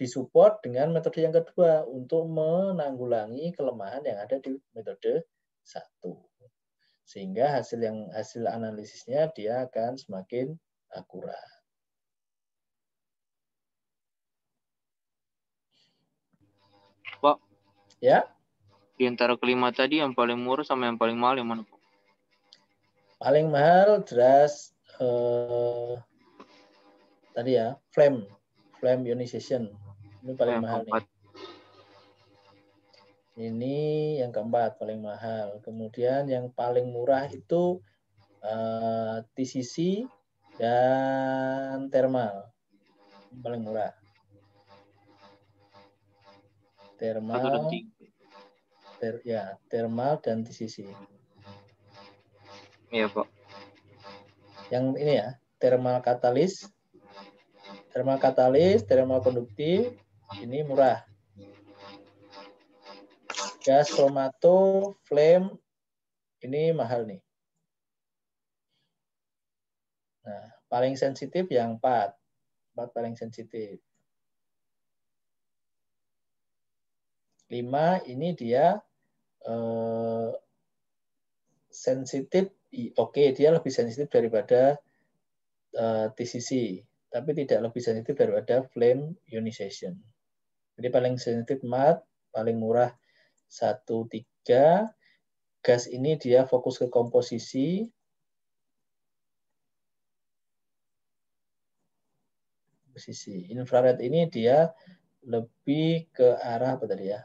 disupport dengan metode yang kedua untuk menanggulangi kelemahan yang ada di metode satu. Sehingga hasil yang hasil analisisnya dia akan semakin akurat. Pak. Ya. Di antara kelima tadi yang paling murah sama yang paling mahal yang mana, Pak? Paling mahal jelas eh, tadi ya, flame, flame ionization. Ini paling yang mahal keempat. nih. Ini yang keempat paling mahal. Kemudian yang paling murah itu uh, eh, TCC dan thermal. paling murah. Thermal. Ter, ya, thermal dan TCC. Iya, Pak. Yang ini ya, thermal katalis. Thermal katalis, thermal konduktif ini murah gas Chromato flame, ini mahal nih. Nah, paling sensitif yang 4. 4 paling sensitif. 5 ini dia eh, sensitif, oke okay, dia lebih sensitif daripada eh, TCC, tapi tidak lebih sensitif daripada flame ionization. Jadi paling sensitif mat, paling murah satu tiga Gas ini dia fokus ke komposisi. Komposisi. Infrared ini dia lebih ke arah apa tadi ya?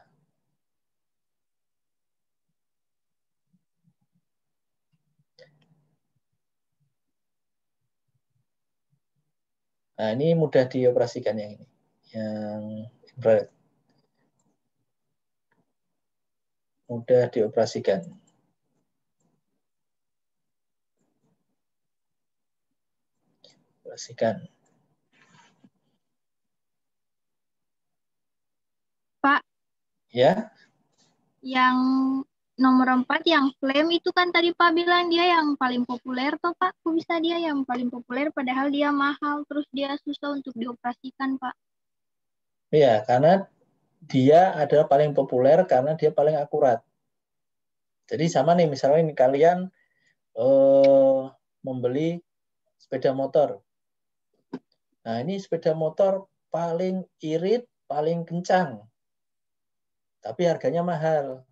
Nah, ini mudah dioperasikan yang ini, yang infrared. mudah dioperasikan. Operasikan. Pak. Ya. Yang nomor empat yang flame itu kan tadi Pak bilang dia yang paling populer toh Pak. Kok bisa dia yang paling populer padahal dia mahal terus dia susah untuk dioperasikan Pak? Iya, karena dia adalah paling populer karena dia paling akurat. Jadi sama nih misalnya ini kalian eh, membeli sepeda motor. Nah ini sepeda motor paling irit, paling kencang, tapi harganya mahal.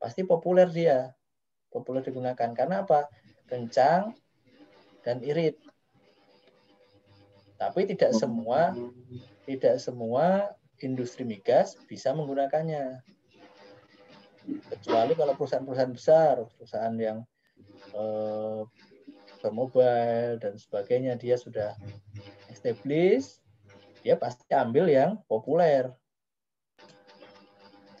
Pasti populer dia, populer digunakan. Karena apa? Kencang dan irit. Tapi tidak semua, tidak semua industri migas bisa menggunakannya. Kecuali kalau perusahaan-perusahaan besar, perusahaan yang eh, bermobile dan sebagainya, dia sudah established, dia pasti ambil yang populer.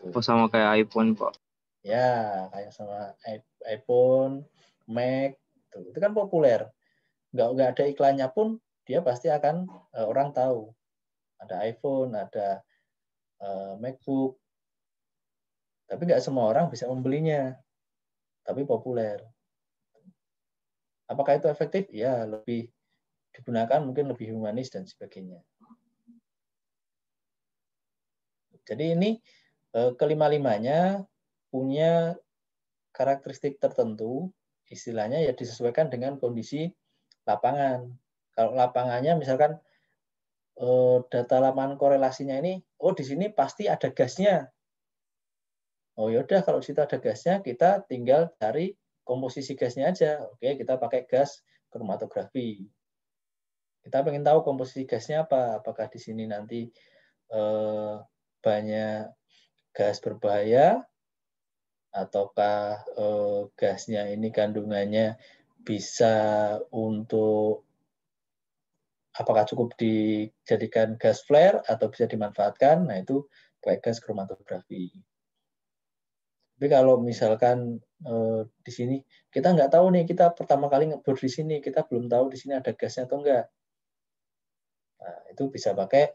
Oh, sama kayak iPhone, Pak. Ya, kayak sama iPhone, Mac, itu, itu kan populer. Nggak, nggak ada iklannya pun, dia pasti akan eh, orang tahu ada iPhone, ada uh, MacBook. Tapi nggak semua orang bisa membelinya. Tapi populer. Apakah itu efektif? Ya, lebih digunakan mungkin lebih humanis dan sebagainya. Jadi ini eh, kelima-limanya punya karakteristik tertentu, istilahnya ya disesuaikan dengan kondisi lapangan. Kalau lapangannya misalkan Eh, data laman korelasinya ini, oh di sini pasti ada gasnya. Oh yaudah kalau di situ ada gasnya, kita tinggal cari komposisi gasnya aja. Oke, kita pakai gas kromatografi. Kita ingin tahu komposisi gasnya apa. Apakah di sini nanti eh, banyak gas berbahaya, ataukah eh, gasnya ini kandungannya bisa untuk apakah cukup dijadikan gas flare atau bisa dimanfaatkan, nah itu pakai gas kromatografi. Tapi kalau misalkan eh, di sini kita nggak tahu nih, kita pertama kali ngebor di sini, kita belum tahu di sini ada gasnya atau enggak. Nah, itu bisa pakai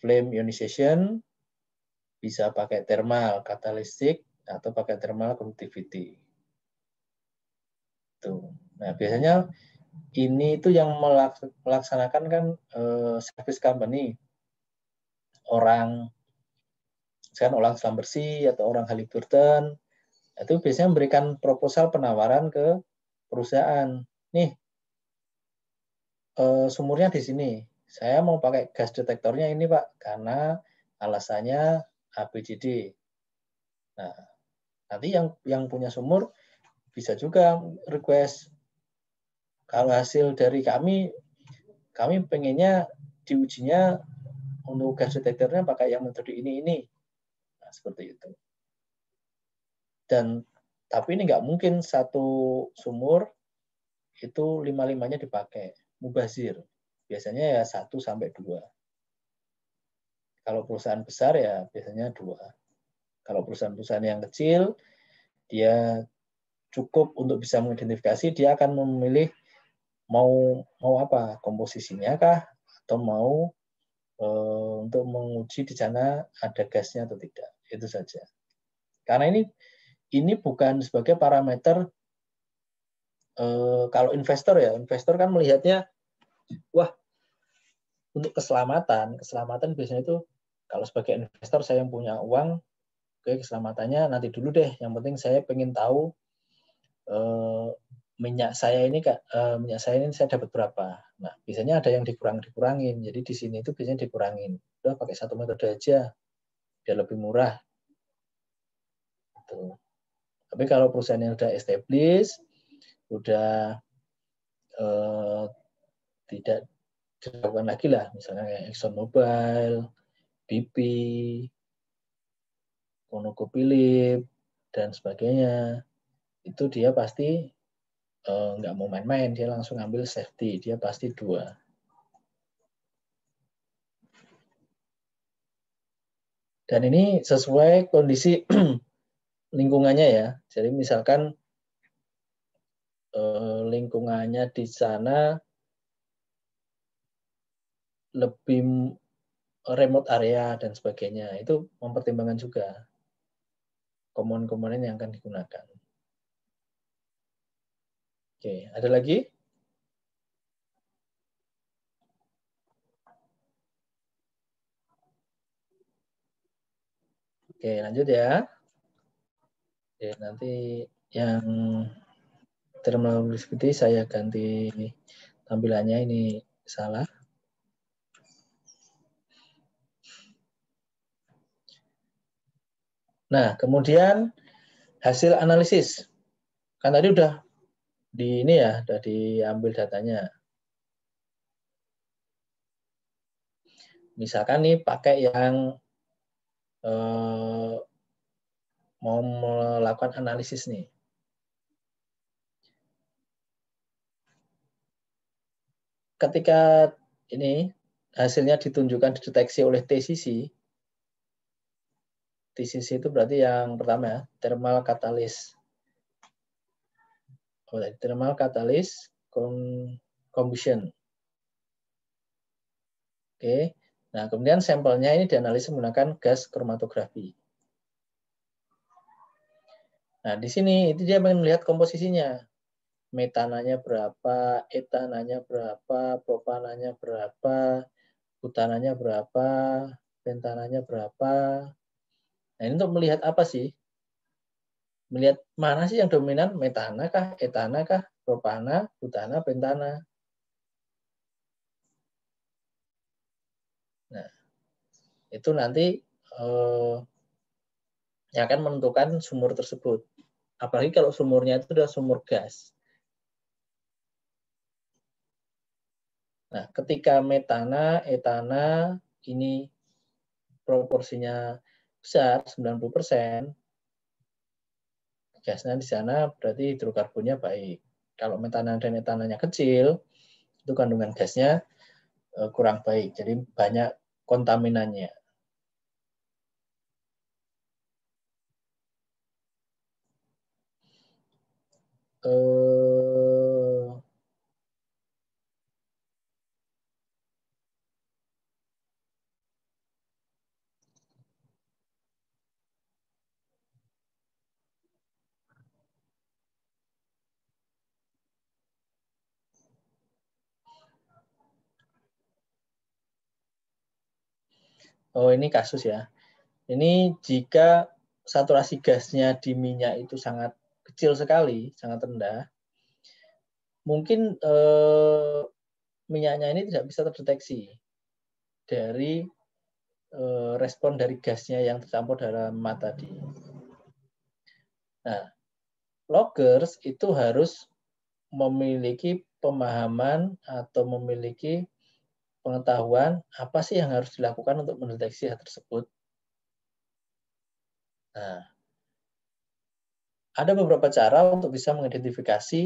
flame ionization, bisa pakai thermal catalytic atau pakai thermal conductivity. Tuh. Nah, biasanya ini itu yang melaksanakan kan uh, service company orang sekarang orang selam bersih atau orang Halliburton itu biasanya memberikan proposal penawaran ke perusahaan nih uh, sumurnya di sini saya mau pakai gas detektornya ini pak karena alasannya ABCD nah nanti yang yang punya sumur bisa juga request kalau hasil dari kami, kami pengennya diujinya untuk gas detektornya pakai yang metode ini ini. Nah, seperti itu. Dan tapi ini nggak mungkin satu sumur itu lima-limanya dipakai. Mubazir. Biasanya ya satu sampai dua. Kalau perusahaan besar ya biasanya dua. Kalau perusahaan-perusahaan yang kecil, dia cukup untuk bisa mengidentifikasi, dia akan memilih mau mau apa komposisinya kah atau mau e, untuk menguji di sana ada gasnya atau tidak itu saja karena ini ini bukan sebagai parameter e, kalau investor ya investor kan melihatnya wah untuk keselamatan keselamatan biasanya itu kalau sebagai investor saya yang punya uang oke keselamatannya nanti dulu deh yang penting saya pengen tahu eh, minyak saya ini uh, minyak saya ini saya dapat berapa nah biasanya ada yang dikurang dikurangin jadi di sini itu biasanya dikurangin udah pakai satu metode aja biar lebih murah gitu. tapi kalau perusahaan yang sudah established udah uh, tidak dilakukan lagi lah misalnya kayak Exxon Mobil, BP, ConocoPhillips dan sebagainya itu dia pasti Eh, nggak mau main-main, dia langsung ambil safety, dia pasti dua. Dan ini sesuai kondisi lingkungannya ya. Jadi misalkan eh, lingkungannya di sana lebih remote area dan sebagainya itu mempertimbangkan juga komponen-komponen yang akan digunakan. Oke, ada lagi? Oke, lanjut ya. Oke, nanti yang terlalu seperti saya ganti tampilannya ini salah. Nah, kemudian hasil analisis. Kan tadi udah di ini ya, sudah diambil datanya. Misalkan nih pakai yang eh, mau melakukan analisis nih. Ketika ini hasilnya ditunjukkan dideteksi oleh TCC, TCC itu berarti yang pertama ya, thermal catalyst thermal catalyst combustion. Oke. Nah, kemudian sampelnya ini dianalisis menggunakan gas kromatografi. Nah, di sini itu dia melihat komposisinya. Metananya berapa, etananya berapa, propananya berapa, butananya berapa, pentananya berapa. Nah, ini untuk melihat apa sih? melihat mana sih yang dominan metana kah, etana kah, propana, butana, pentana. Nah, itu nanti eh, yang akan menentukan sumur tersebut. Apalagi kalau sumurnya itu adalah sumur gas. Nah, ketika metana, etana ini proporsinya besar 90%, gasnya di sana berarti hidrokarbonnya baik. Kalau metana dan etananya kecil, itu kandungan gasnya eh, kurang baik. Jadi banyak kontaminannya. Eh, Oh, ini kasus ya. Ini jika saturasi gasnya di minyak itu sangat kecil sekali, sangat rendah, mungkin eh, minyaknya ini tidak bisa terdeteksi dari eh, respon dari gasnya yang tercampur dalam mata tadi. Nah, loggers itu harus memiliki pemahaman atau memiliki pengetahuan apa sih yang harus dilakukan untuk mendeteksi hal tersebut. Nah, ada beberapa cara untuk bisa mengidentifikasi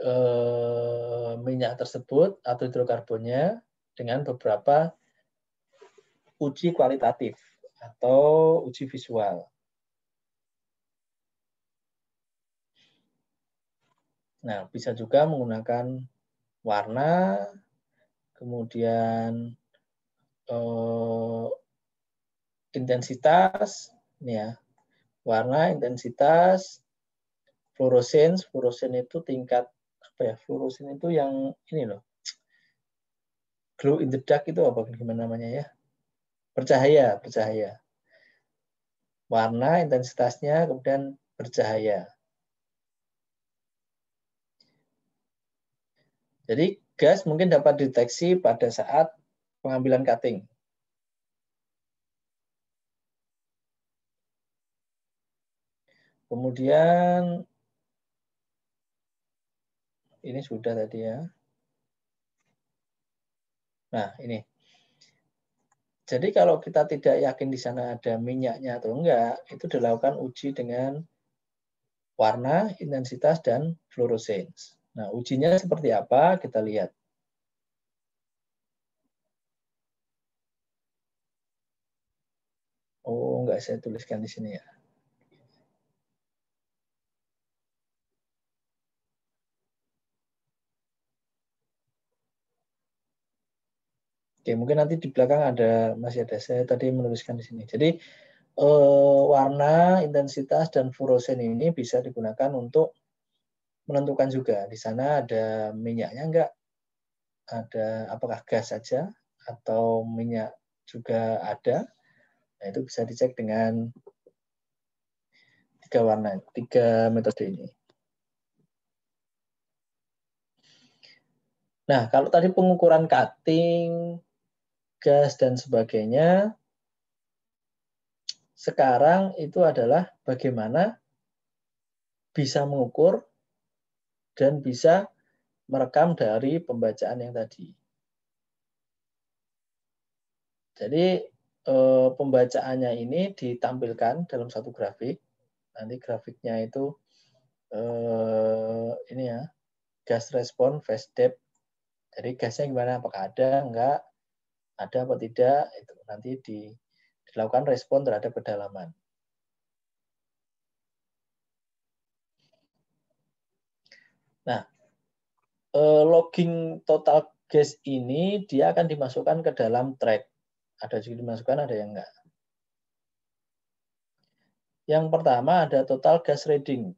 eh, minyak tersebut atau hidrokarbonnya dengan beberapa uji kualitatif atau uji visual. Nah, bisa juga menggunakan warna kemudian uh, intensitas, ya, warna, intensitas, fluoresen, fluoresen itu tingkat apa ya? Fluoresen itu yang ini loh, glow in the dark itu apa gimana namanya ya? Bercahaya, bercahaya. Warna, intensitasnya, kemudian bercahaya. Jadi gas mungkin dapat deteksi pada saat pengambilan cutting. Kemudian ini sudah tadi ya. Nah, ini. Jadi kalau kita tidak yakin di sana ada minyaknya atau enggak, itu dilakukan uji dengan warna, intensitas, dan fluorescence. Nah, ujinya seperti apa? Kita lihat. Oh, enggak saya tuliskan di sini ya. Oke, mungkin nanti di belakang ada masih ada saya tadi menuliskan di sini. Jadi eh, warna, intensitas dan furosen ini bisa digunakan untuk menentukan juga di sana ada minyaknya enggak, ada apakah gas saja atau minyak juga ada. Nah, itu bisa dicek dengan tiga warna, tiga metode ini. Nah, kalau tadi pengukuran cutting, gas, dan sebagainya, sekarang itu adalah bagaimana bisa mengukur dan bisa merekam dari pembacaan yang tadi. Jadi eh, pembacaannya ini ditampilkan dalam satu grafik. Nanti grafiknya itu eh, ini ya gas respon phase depth. Jadi gasnya gimana? Apakah ada? Enggak? Ada atau tidak? Itu nanti dilakukan respon terhadap kedalaman. Eh, logging total gas ini dia akan dimasukkan ke dalam track. Ada juga dimasukkan, ada yang enggak. Yang pertama ada total gas reading.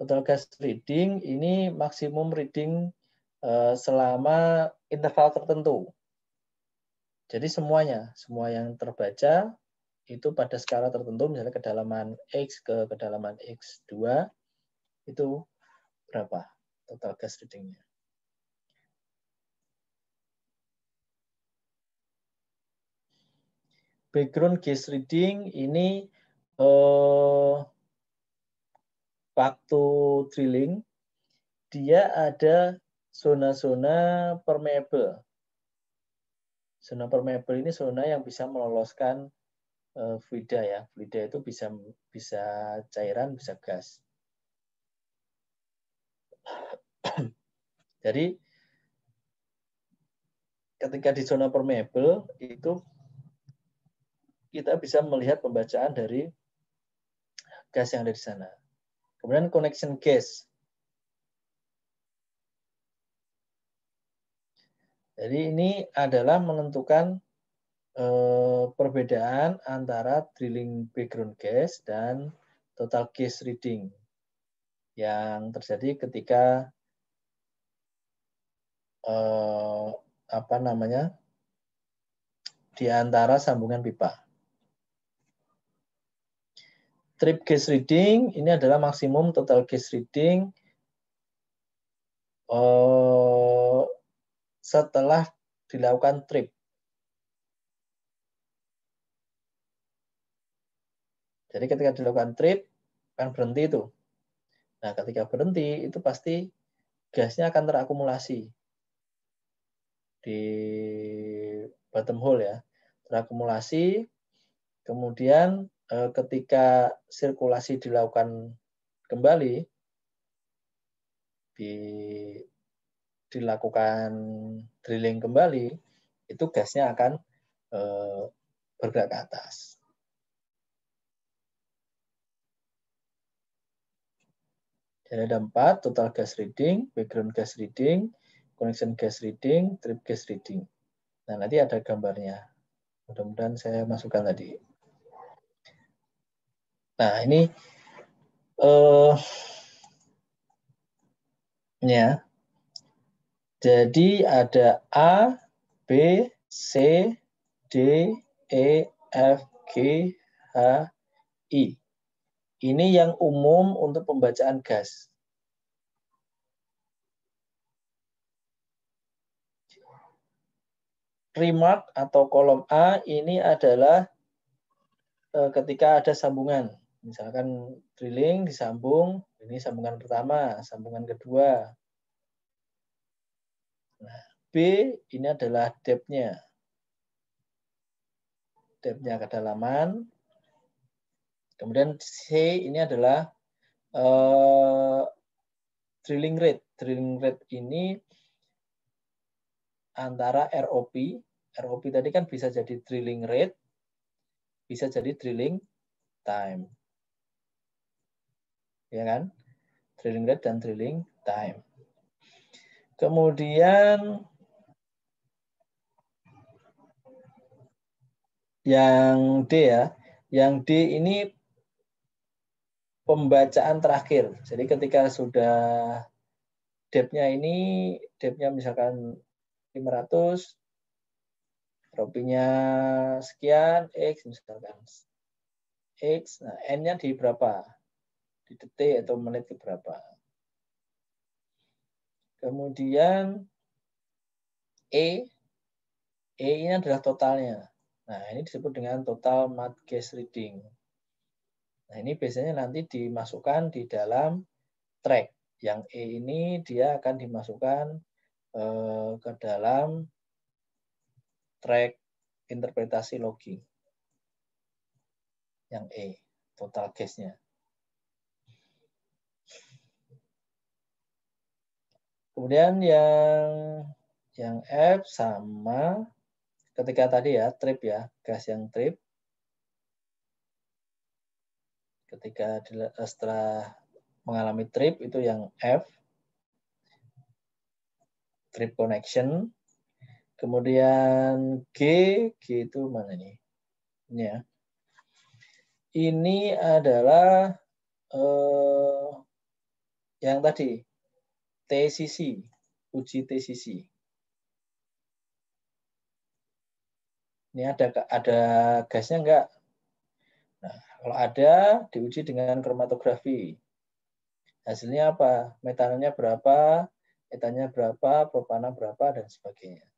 Total gas reading ini maksimum reading eh, selama interval tertentu. Jadi semuanya, semua yang terbaca itu pada skala tertentu, misalnya kedalaman X ke kedalaman X2, itu berapa? total gas readingnya. Background gas reading ini eh, waktu drilling dia ada zona-zona permeable. Zona permeable ini zona yang bisa meloloskan eh, fluida ya. Fluida itu bisa bisa cairan, bisa gas. Jadi ketika di zona permeable itu kita bisa melihat pembacaan dari gas yang ada di sana. Kemudian connection gas. Jadi ini adalah menentukan eh, perbedaan antara drilling background gas dan total gas reading yang terjadi ketika eh, apa namanya di antara sambungan pipa. Trip gas reading ini adalah maksimum total gas reading eh, setelah dilakukan trip. Jadi ketika dilakukan trip akan berhenti itu. Nah, ketika berhenti itu pasti gasnya akan terakumulasi di bottom hole ya terakumulasi kemudian eh, ketika sirkulasi dilakukan kembali di dilakukan drilling kembali itu gasnya akan eh, bergerak ke atas. Jadi ada empat, total gas reading, background gas reading, connection gas reading, trip gas reading. Nah, nanti ada gambarnya. Mudah-mudahan saya masukkan tadi. Nah, ini uh, ya. Jadi ada A, B, C, D, E, F, G, H, I. Ini yang umum untuk pembacaan gas. remark atau kolom A ini adalah eh, ketika ada sambungan. Misalkan drilling disambung, ini sambungan pertama, sambungan kedua. Nah, B ini adalah depth-nya. Depth-nya kedalaman. Kemudian C ini adalah uh, drilling rate. Drilling rate ini antara ROP, ROP tadi kan bisa jadi drilling rate, bisa jadi drilling time. Ya kan? Drilling rate dan drilling time. Kemudian yang D ya. Yang D ini pembacaan terakhir. Jadi ketika sudah depth-nya ini, depth-nya misalkan 500 ropinya sekian x misalkan x nah n-nya di berapa di detik atau menit ke berapa kemudian e e ini adalah totalnya nah ini disebut dengan total mat gas reading nah ini biasanya nanti dimasukkan di dalam track yang e ini dia akan dimasukkan Eh, ke dalam track interpretasi logging yang E, total case-nya. Kemudian yang yang F sama ketika tadi ya trip ya, gas yang trip. Ketika setelah mengalami trip itu yang F trip connection. Kemudian G, G itu mana nih? Ini ya. Ini adalah eh, yang tadi TCC, uji TCC. Ini ada ada gasnya enggak? Nah, kalau ada diuji dengan kromatografi. Hasilnya apa? Metanolnya berapa? etannya berapa, propana berapa, dan sebagainya.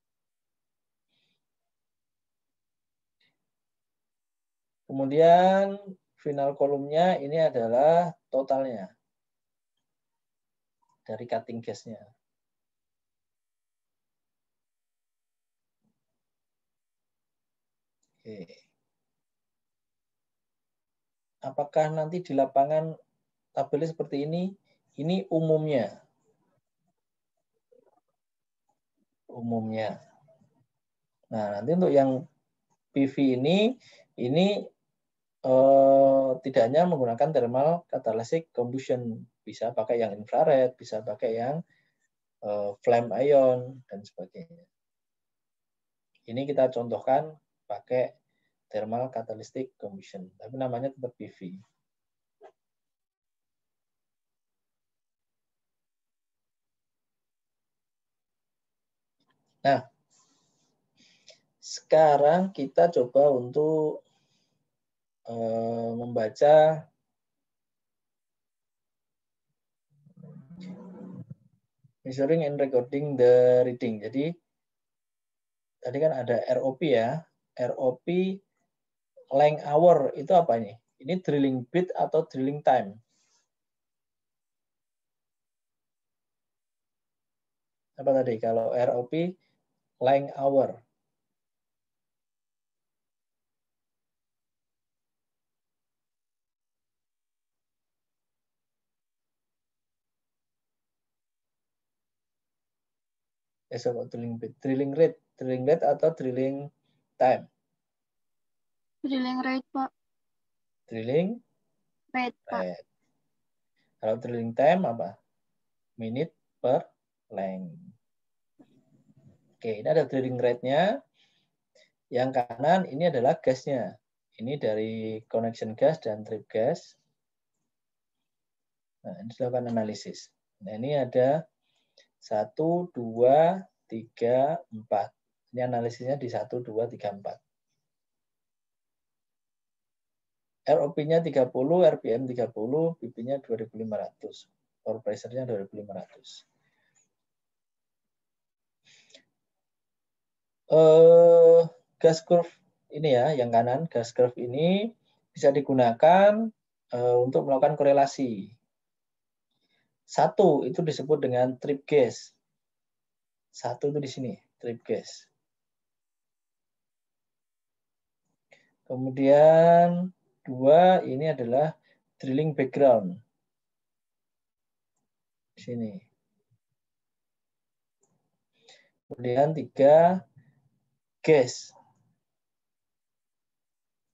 Kemudian final kolomnya ini adalah totalnya dari cutting gasnya. Oke. Apakah nanti di lapangan tabelnya seperti ini? Ini umumnya. umumnya. Nah, nanti untuk yang PV ini, ini eh, tidak hanya menggunakan thermal catalytic combustion, bisa pakai yang infrared, bisa pakai yang eh, flame ion, dan sebagainya. Ini kita contohkan pakai thermal catalytic combustion, tapi namanya tetap PV. Nah, sekarang kita coba untuk e, membaca measuring and recording the reading. Jadi tadi kan ada ROP ya. ROP length hour itu apa nih? Ini drilling bit atau drilling time? Apa tadi? Kalau ROP Lang hour. Is about drilling bit. Drilling rate. Drilling rate atau drilling time? Drilling rate, Pak. Drilling? Rate, Pak. Kalau drilling time apa? Minute per length. Oke, ini ada drilling rate-nya. Yang kanan ini adalah gasnya. Ini dari connection gas dan trip gas. Nah, ini dilakukan analisis. Nah, ini ada 1, 2, 3, 4. Ini analisisnya di 1, 2, 3, 4. ROP-nya 30, RPM 30, pp nya 2500, power pressure-nya 2500. eh, gas curve ini ya, yang kanan gas curve ini bisa digunakan eh, untuk melakukan korelasi. Satu itu disebut dengan trip gas. Satu itu di sini trip gas. Kemudian dua ini adalah drilling background. Di sini. Kemudian tiga case.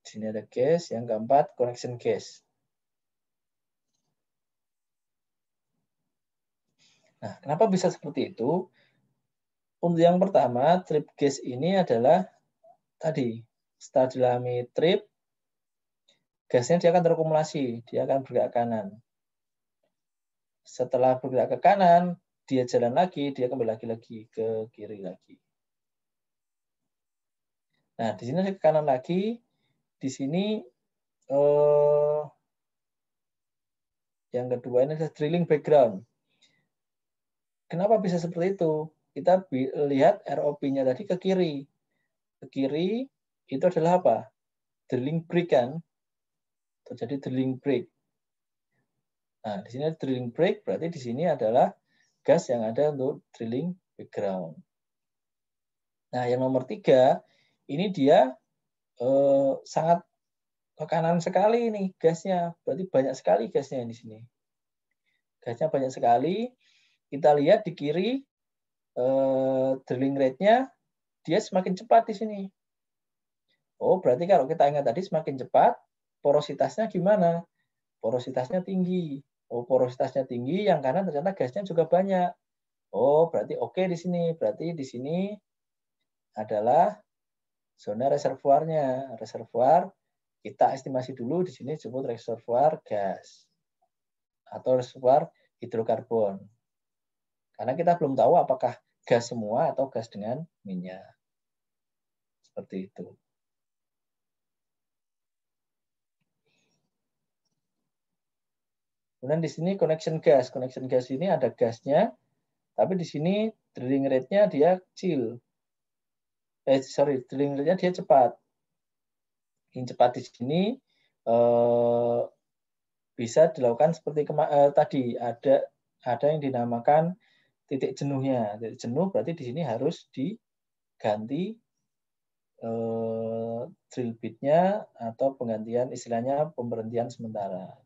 Di sini ada case. Yang keempat, connection case. Nah, kenapa bisa seperti itu? Untuk yang pertama, trip case ini adalah tadi, setelah dilami trip, gasnya dia akan terakumulasi, dia akan bergerak kanan. Setelah bergerak ke kanan, dia jalan lagi, dia kembali lagi-lagi ke kiri lagi. Nah, di sini ke kanan lagi. Di sini eh, yang kedua ini adalah drilling background. Kenapa bisa seperti itu? Kita lihat ROP-nya tadi ke kiri. Ke kiri itu adalah apa? Drilling break kan? Terjadi drilling break. Nah, di sini drilling break berarti di sini adalah gas yang ada untuk drilling background. Nah, yang nomor tiga ini dia eh, sangat ke kanan sekali ini gasnya. Berarti banyak sekali gasnya di sini. Gasnya banyak sekali. Kita lihat di kiri eh, drilling rate-nya dia semakin cepat di sini. Oh, berarti kalau kita ingat tadi semakin cepat porositasnya gimana? Porositasnya tinggi. Oh, porositasnya tinggi yang kanan ternyata gasnya juga banyak. Oh, berarti oke okay di sini. Berarti di sini adalah zona reservoirnya. Reservoir kita estimasi dulu di sini disebut reservoir gas atau reservoir hidrokarbon. Karena kita belum tahu apakah gas semua atau gas dengan minyak. Seperti itu. Kemudian di sini connection gas. Connection gas ini ada gasnya, tapi di sini drilling rate-nya dia kecil eh sorry drilling nya dia cepat. Yang cepat di sini eh, bisa dilakukan seperti eh, tadi ada ada yang dinamakan titik jenuhnya. Titik jenuh berarti di sini harus diganti eh, drill bitnya atau penggantian istilahnya pemberhentian sementara.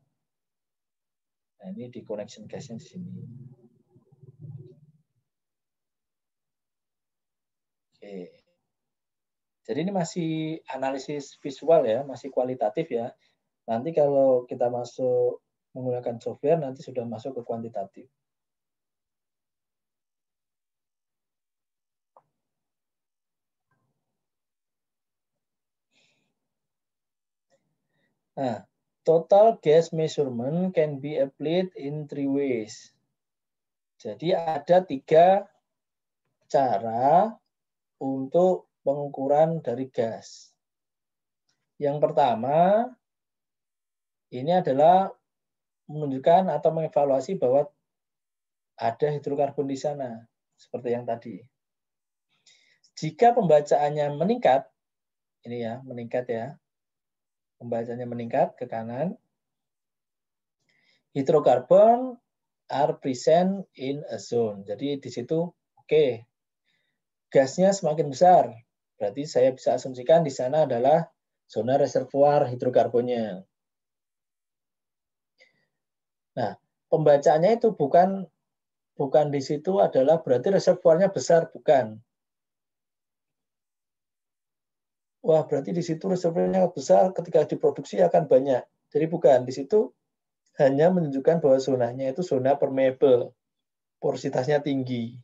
Nah, ini di connection case di sini. Oke. Jadi ini masih analisis visual ya, masih kualitatif ya. Nanti kalau kita masuk menggunakan software, nanti sudah masuk ke kuantitatif. Nah, total gas measurement can be applied in three ways. Jadi ada tiga cara untuk pengukuran dari gas. Yang pertama, ini adalah menunjukkan atau mengevaluasi bahwa ada hidrokarbon di sana, seperti yang tadi. Jika pembacaannya meningkat, ini ya, meningkat ya. Pembacaannya meningkat ke kanan. Hidrokarbon are present in a zone. Jadi di situ, oke, okay, gasnya semakin besar, Berarti saya bisa asumsikan di sana adalah zona reservoir hidrokarbonnya. Nah, pembacanya itu bukan bukan di situ adalah berarti reservoirnya besar, bukan. Wah, berarti di situ reservoirnya besar ketika diproduksi akan banyak. Jadi bukan, di situ hanya menunjukkan bahwa zonanya itu zona permeable, porositasnya tinggi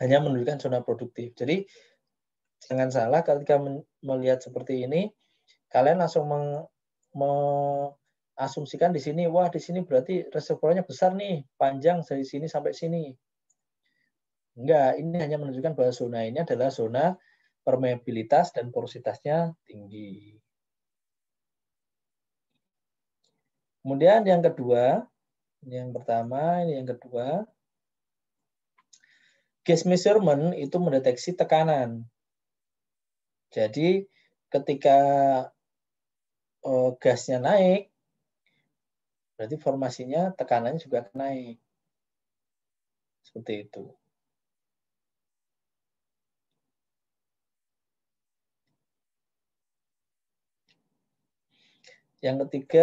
hanya menunjukkan zona produktif. Jadi jangan salah ketika melihat seperti ini, kalian langsung meng, mengasumsikan di sini, wah di sini berarti reservoirnya besar nih, panjang dari sini sampai sini. Enggak, ini hanya menunjukkan bahwa zona ini adalah zona permeabilitas dan porositasnya tinggi. Kemudian yang kedua, ini yang pertama, ini yang kedua, Gas measurement itu mendeteksi tekanan. Jadi ketika uh, gasnya naik, berarti formasinya tekanannya juga naik. Seperti itu. Yang ketiga,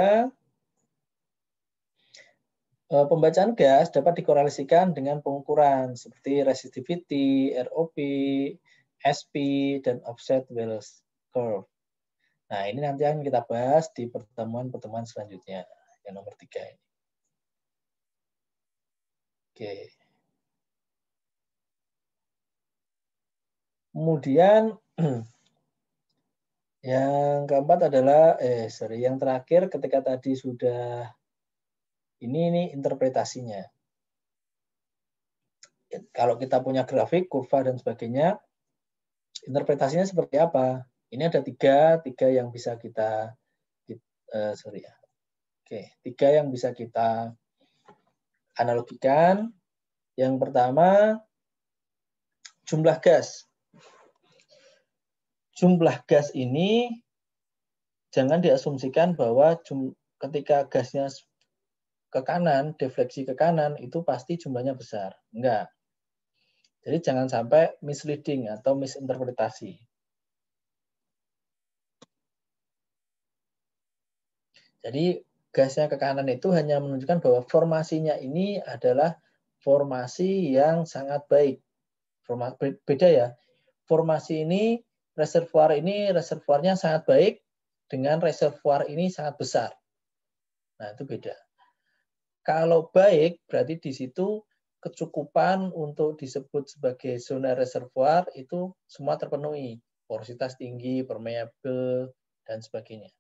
Eh, pembacaan gas dapat dikorelasikan dengan pengukuran seperti resistivity, ROP, SP, dan offset Wells curve. Nah, ini nanti akan kita bahas di pertemuan-pertemuan selanjutnya, yang nomor tiga ini. Oke. Kemudian, yang keempat adalah, eh sorry, yang terakhir ketika tadi sudah ini ini interpretasinya. Kalau kita punya grafik, kurva dan sebagainya, interpretasinya seperti apa? Ini ada tiga, tiga yang bisa kita, kita uh, eh, sorry ya. Oke, tiga yang bisa kita analogikan. Yang pertama, jumlah gas. Jumlah gas ini jangan diasumsikan bahwa jum, ketika gasnya ke kanan, defleksi ke kanan, itu pasti jumlahnya besar. Enggak. Jadi jangan sampai misleading atau misinterpretasi. Jadi gasnya ke kanan itu hanya menunjukkan bahwa formasinya ini adalah formasi yang sangat baik. Forma, beda ya. Formasi ini, reservoir ini, reservoirnya sangat baik dengan reservoir ini sangat besar. Nah, itu beda. Kalau baik, berarti di situ kecukupan untuk disebut sebagai zona reservoir itu semua terpenuhi. Porositas tinggi, permeable, dan sebagainya.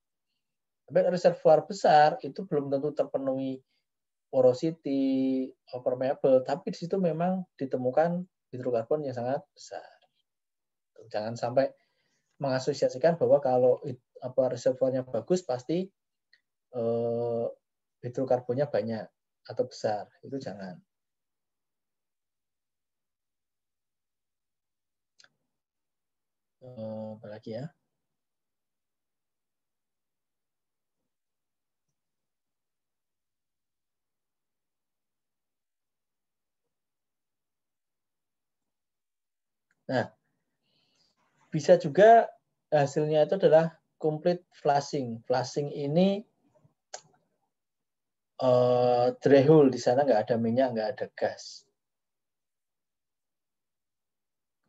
Tapi reservoir besar itu belum tentu terpenuhi porosity, eh, permeable, tapi di situ memang ditemukan hidrokarbon yang sangat besar. Jangan sampai mengasosiasikan bahwa kalau apa reservoirnya bagus pasti eh, hidrokarbonnya banyak atau besar itu jangan eh, apa lagi ya Nah, bisa juga hasilnya itu adalah complete flashing flashing ini uh, di sana nggak ada minyak, nggak ada gas.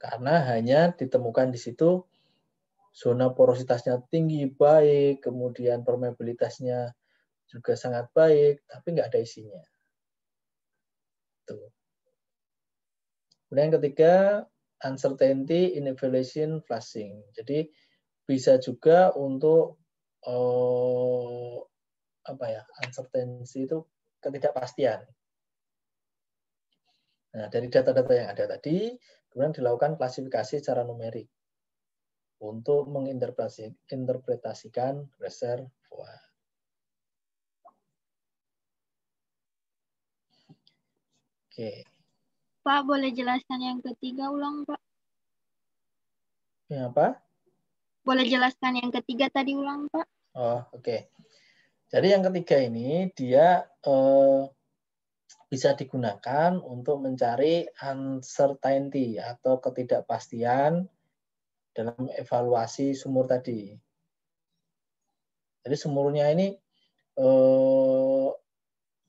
Karena hanya ditemukan di situ zona porositasnya tinggi, baik, kemudian permeabilitasnya juga sangat baik, tapi nggak ada isinya. Tuh. Kemudian yang ketiga, uncertainty, in evaluation flashing. Jadi bisa juga untuk uh, apa ya uncertainty itu ketidakpastian. Nah, dari data-data yang ada tadi, kemudian dilakukan klasifikasi secara numerik untuk menginterpretasikan reservoir. Oke. Pak, boleh jelaskan yang ketiga ulang, Pak? Yang apa? Boleh jelaskan yang ketiga tadi ulang, Pak? Oh, oke. Okay. Jadi yang ketiga ini dia eh, bisa digunakan untuk mencari uncertainty atau ketidakpastian dalam evaluasi sumur tadi. Jadi sumurnya ini eh,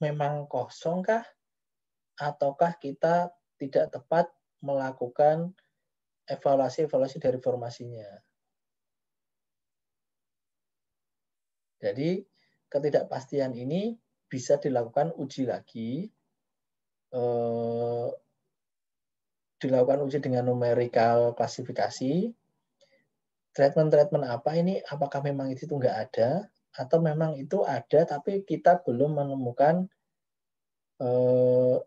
memang kosongkah ataukah kita tidak tepat melakukan evaluasi-evaluasi dari formasinya. Jadi ketidakpastian ini bisa dilakukan uji lagi, eh, dilakukan uji dengan numerical klasifikasi. Treatment-treatment apa ini? Apakah memang itu nggak ada? Atau memang itu ada tapi kita belum menemukan eh,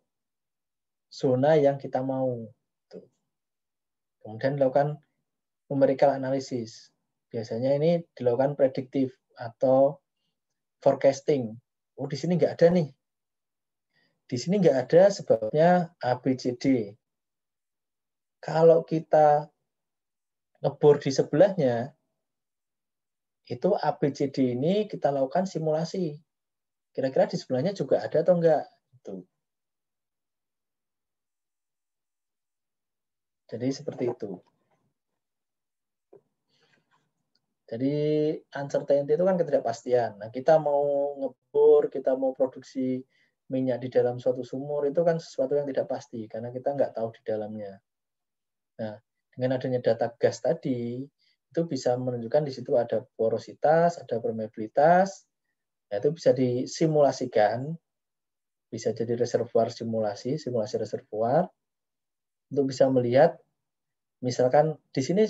zona yang kita mau? Gitu. Kemudian dilakukan numerical analysis. Biasanya ini dilakukan prediktif atau forecasting. Oh, di sini nggak ada nih. Di sini nggak ada sebabnya ABCD. Kalau kita ngebor di sebelahnya, itu ABCD ini kita lakukan simulasi. Kira-kira di sebelahnya juga ada atau enggak? Itu. Jadi seperti itu. Jadi uncertainty itu kan ketidakpastian. Nah, kita mau ngebor, kita mau produksi minyak di dalam suatu sumur itu kan sesuatu yang tidak pasti karena kita nggak tahu di dalamnya. Nah, dengan adanya data gas tadi itu bisa menunjukkan di situ ada porositas, ada permeabilitas. Nah, itu bisa disimulasikan, bisa jadi reservoir simulasi, simulasi reservoir untuk bisa melihat misalkan di sini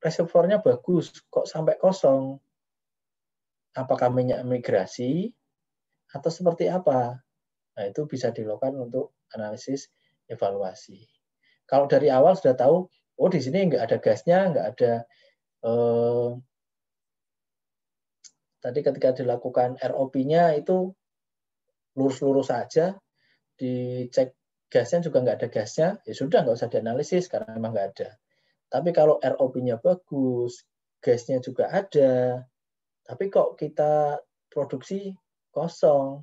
reservoirnya bagus, kok sampai kosong? Apakah minyak migrasi atau seperti apa? Nah, itu bisa dilakukan untuk analisis evaluasi. Kalau dari awal sudah tahu, oh di sini nggak ada gasnya, nggak ada eh, tadi ketika dilakukan ROP-nya itu lurus-lurus saja, -lurus dicek gasnya juga nggak ada gasnya, ya sudah nggak usah dianalisis karena memang nggak ada. Tapi kalau ROP-nya bagus, gasnya juga ada, tapi kok kita produksi kosong.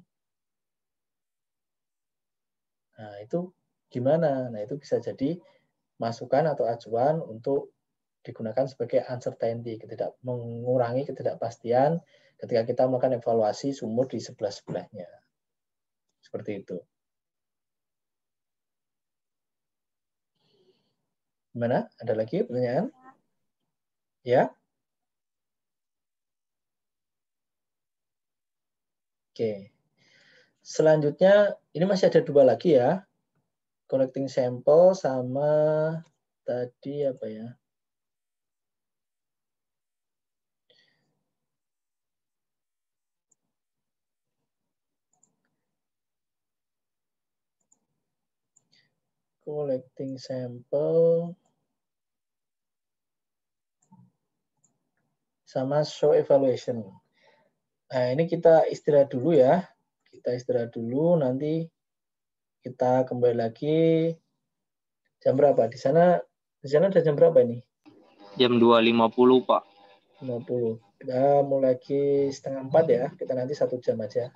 Nah, itu gimana? Nah, itu bisa jadi masukan atau acuan untuk digunakan sebagai uncertainty, ketidak mengurangi ketidakpastian ketika kita melakukan evaluasi sumur di sebelah-sebelahnya. Seperti itu. Gimana? Ada lagi pertanyaan? Ya? Oke. Selanjutnya, ini masih ada dua lagi ya. Collecting sample sama tadi apa ya? collecting sample sama show evaluation. Nah, ini kita istirahat dulu ya. Kita istirahat dulu, nanti kita kembali lagi jam berapa? Di sana di sana ada jam berapa ini? Jam 2.50, Pak. 50. Kita mulai lagi setengah empat ya. Kita nanti satu jam aja.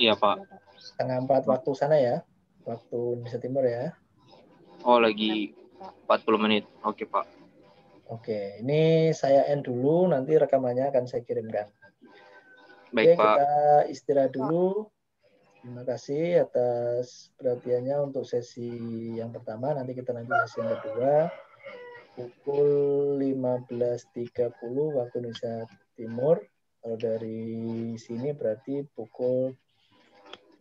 Iya, Pak. Setengah empat waktu sana ya. Waktu Indonesia Timur ya. Oh, lagi 40 menit. Oke, Pak. Oke, ini saya end dulu, nanti rekamannya akan saya kirimkan. Baik, Oke, Pak. kita istirahat dulu. Terima kasih atas perhatiannya untuk sesi yang pertama. Nanti kita nanti sesi yang kedua pukul 15.30 waktu Indonesia Timur. Kalau dari sini berarti pukul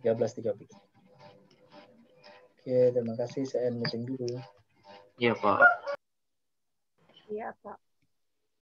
13.30. Oke, terima kasih. Saya end meeting dulu. Iya, Pak ya Pak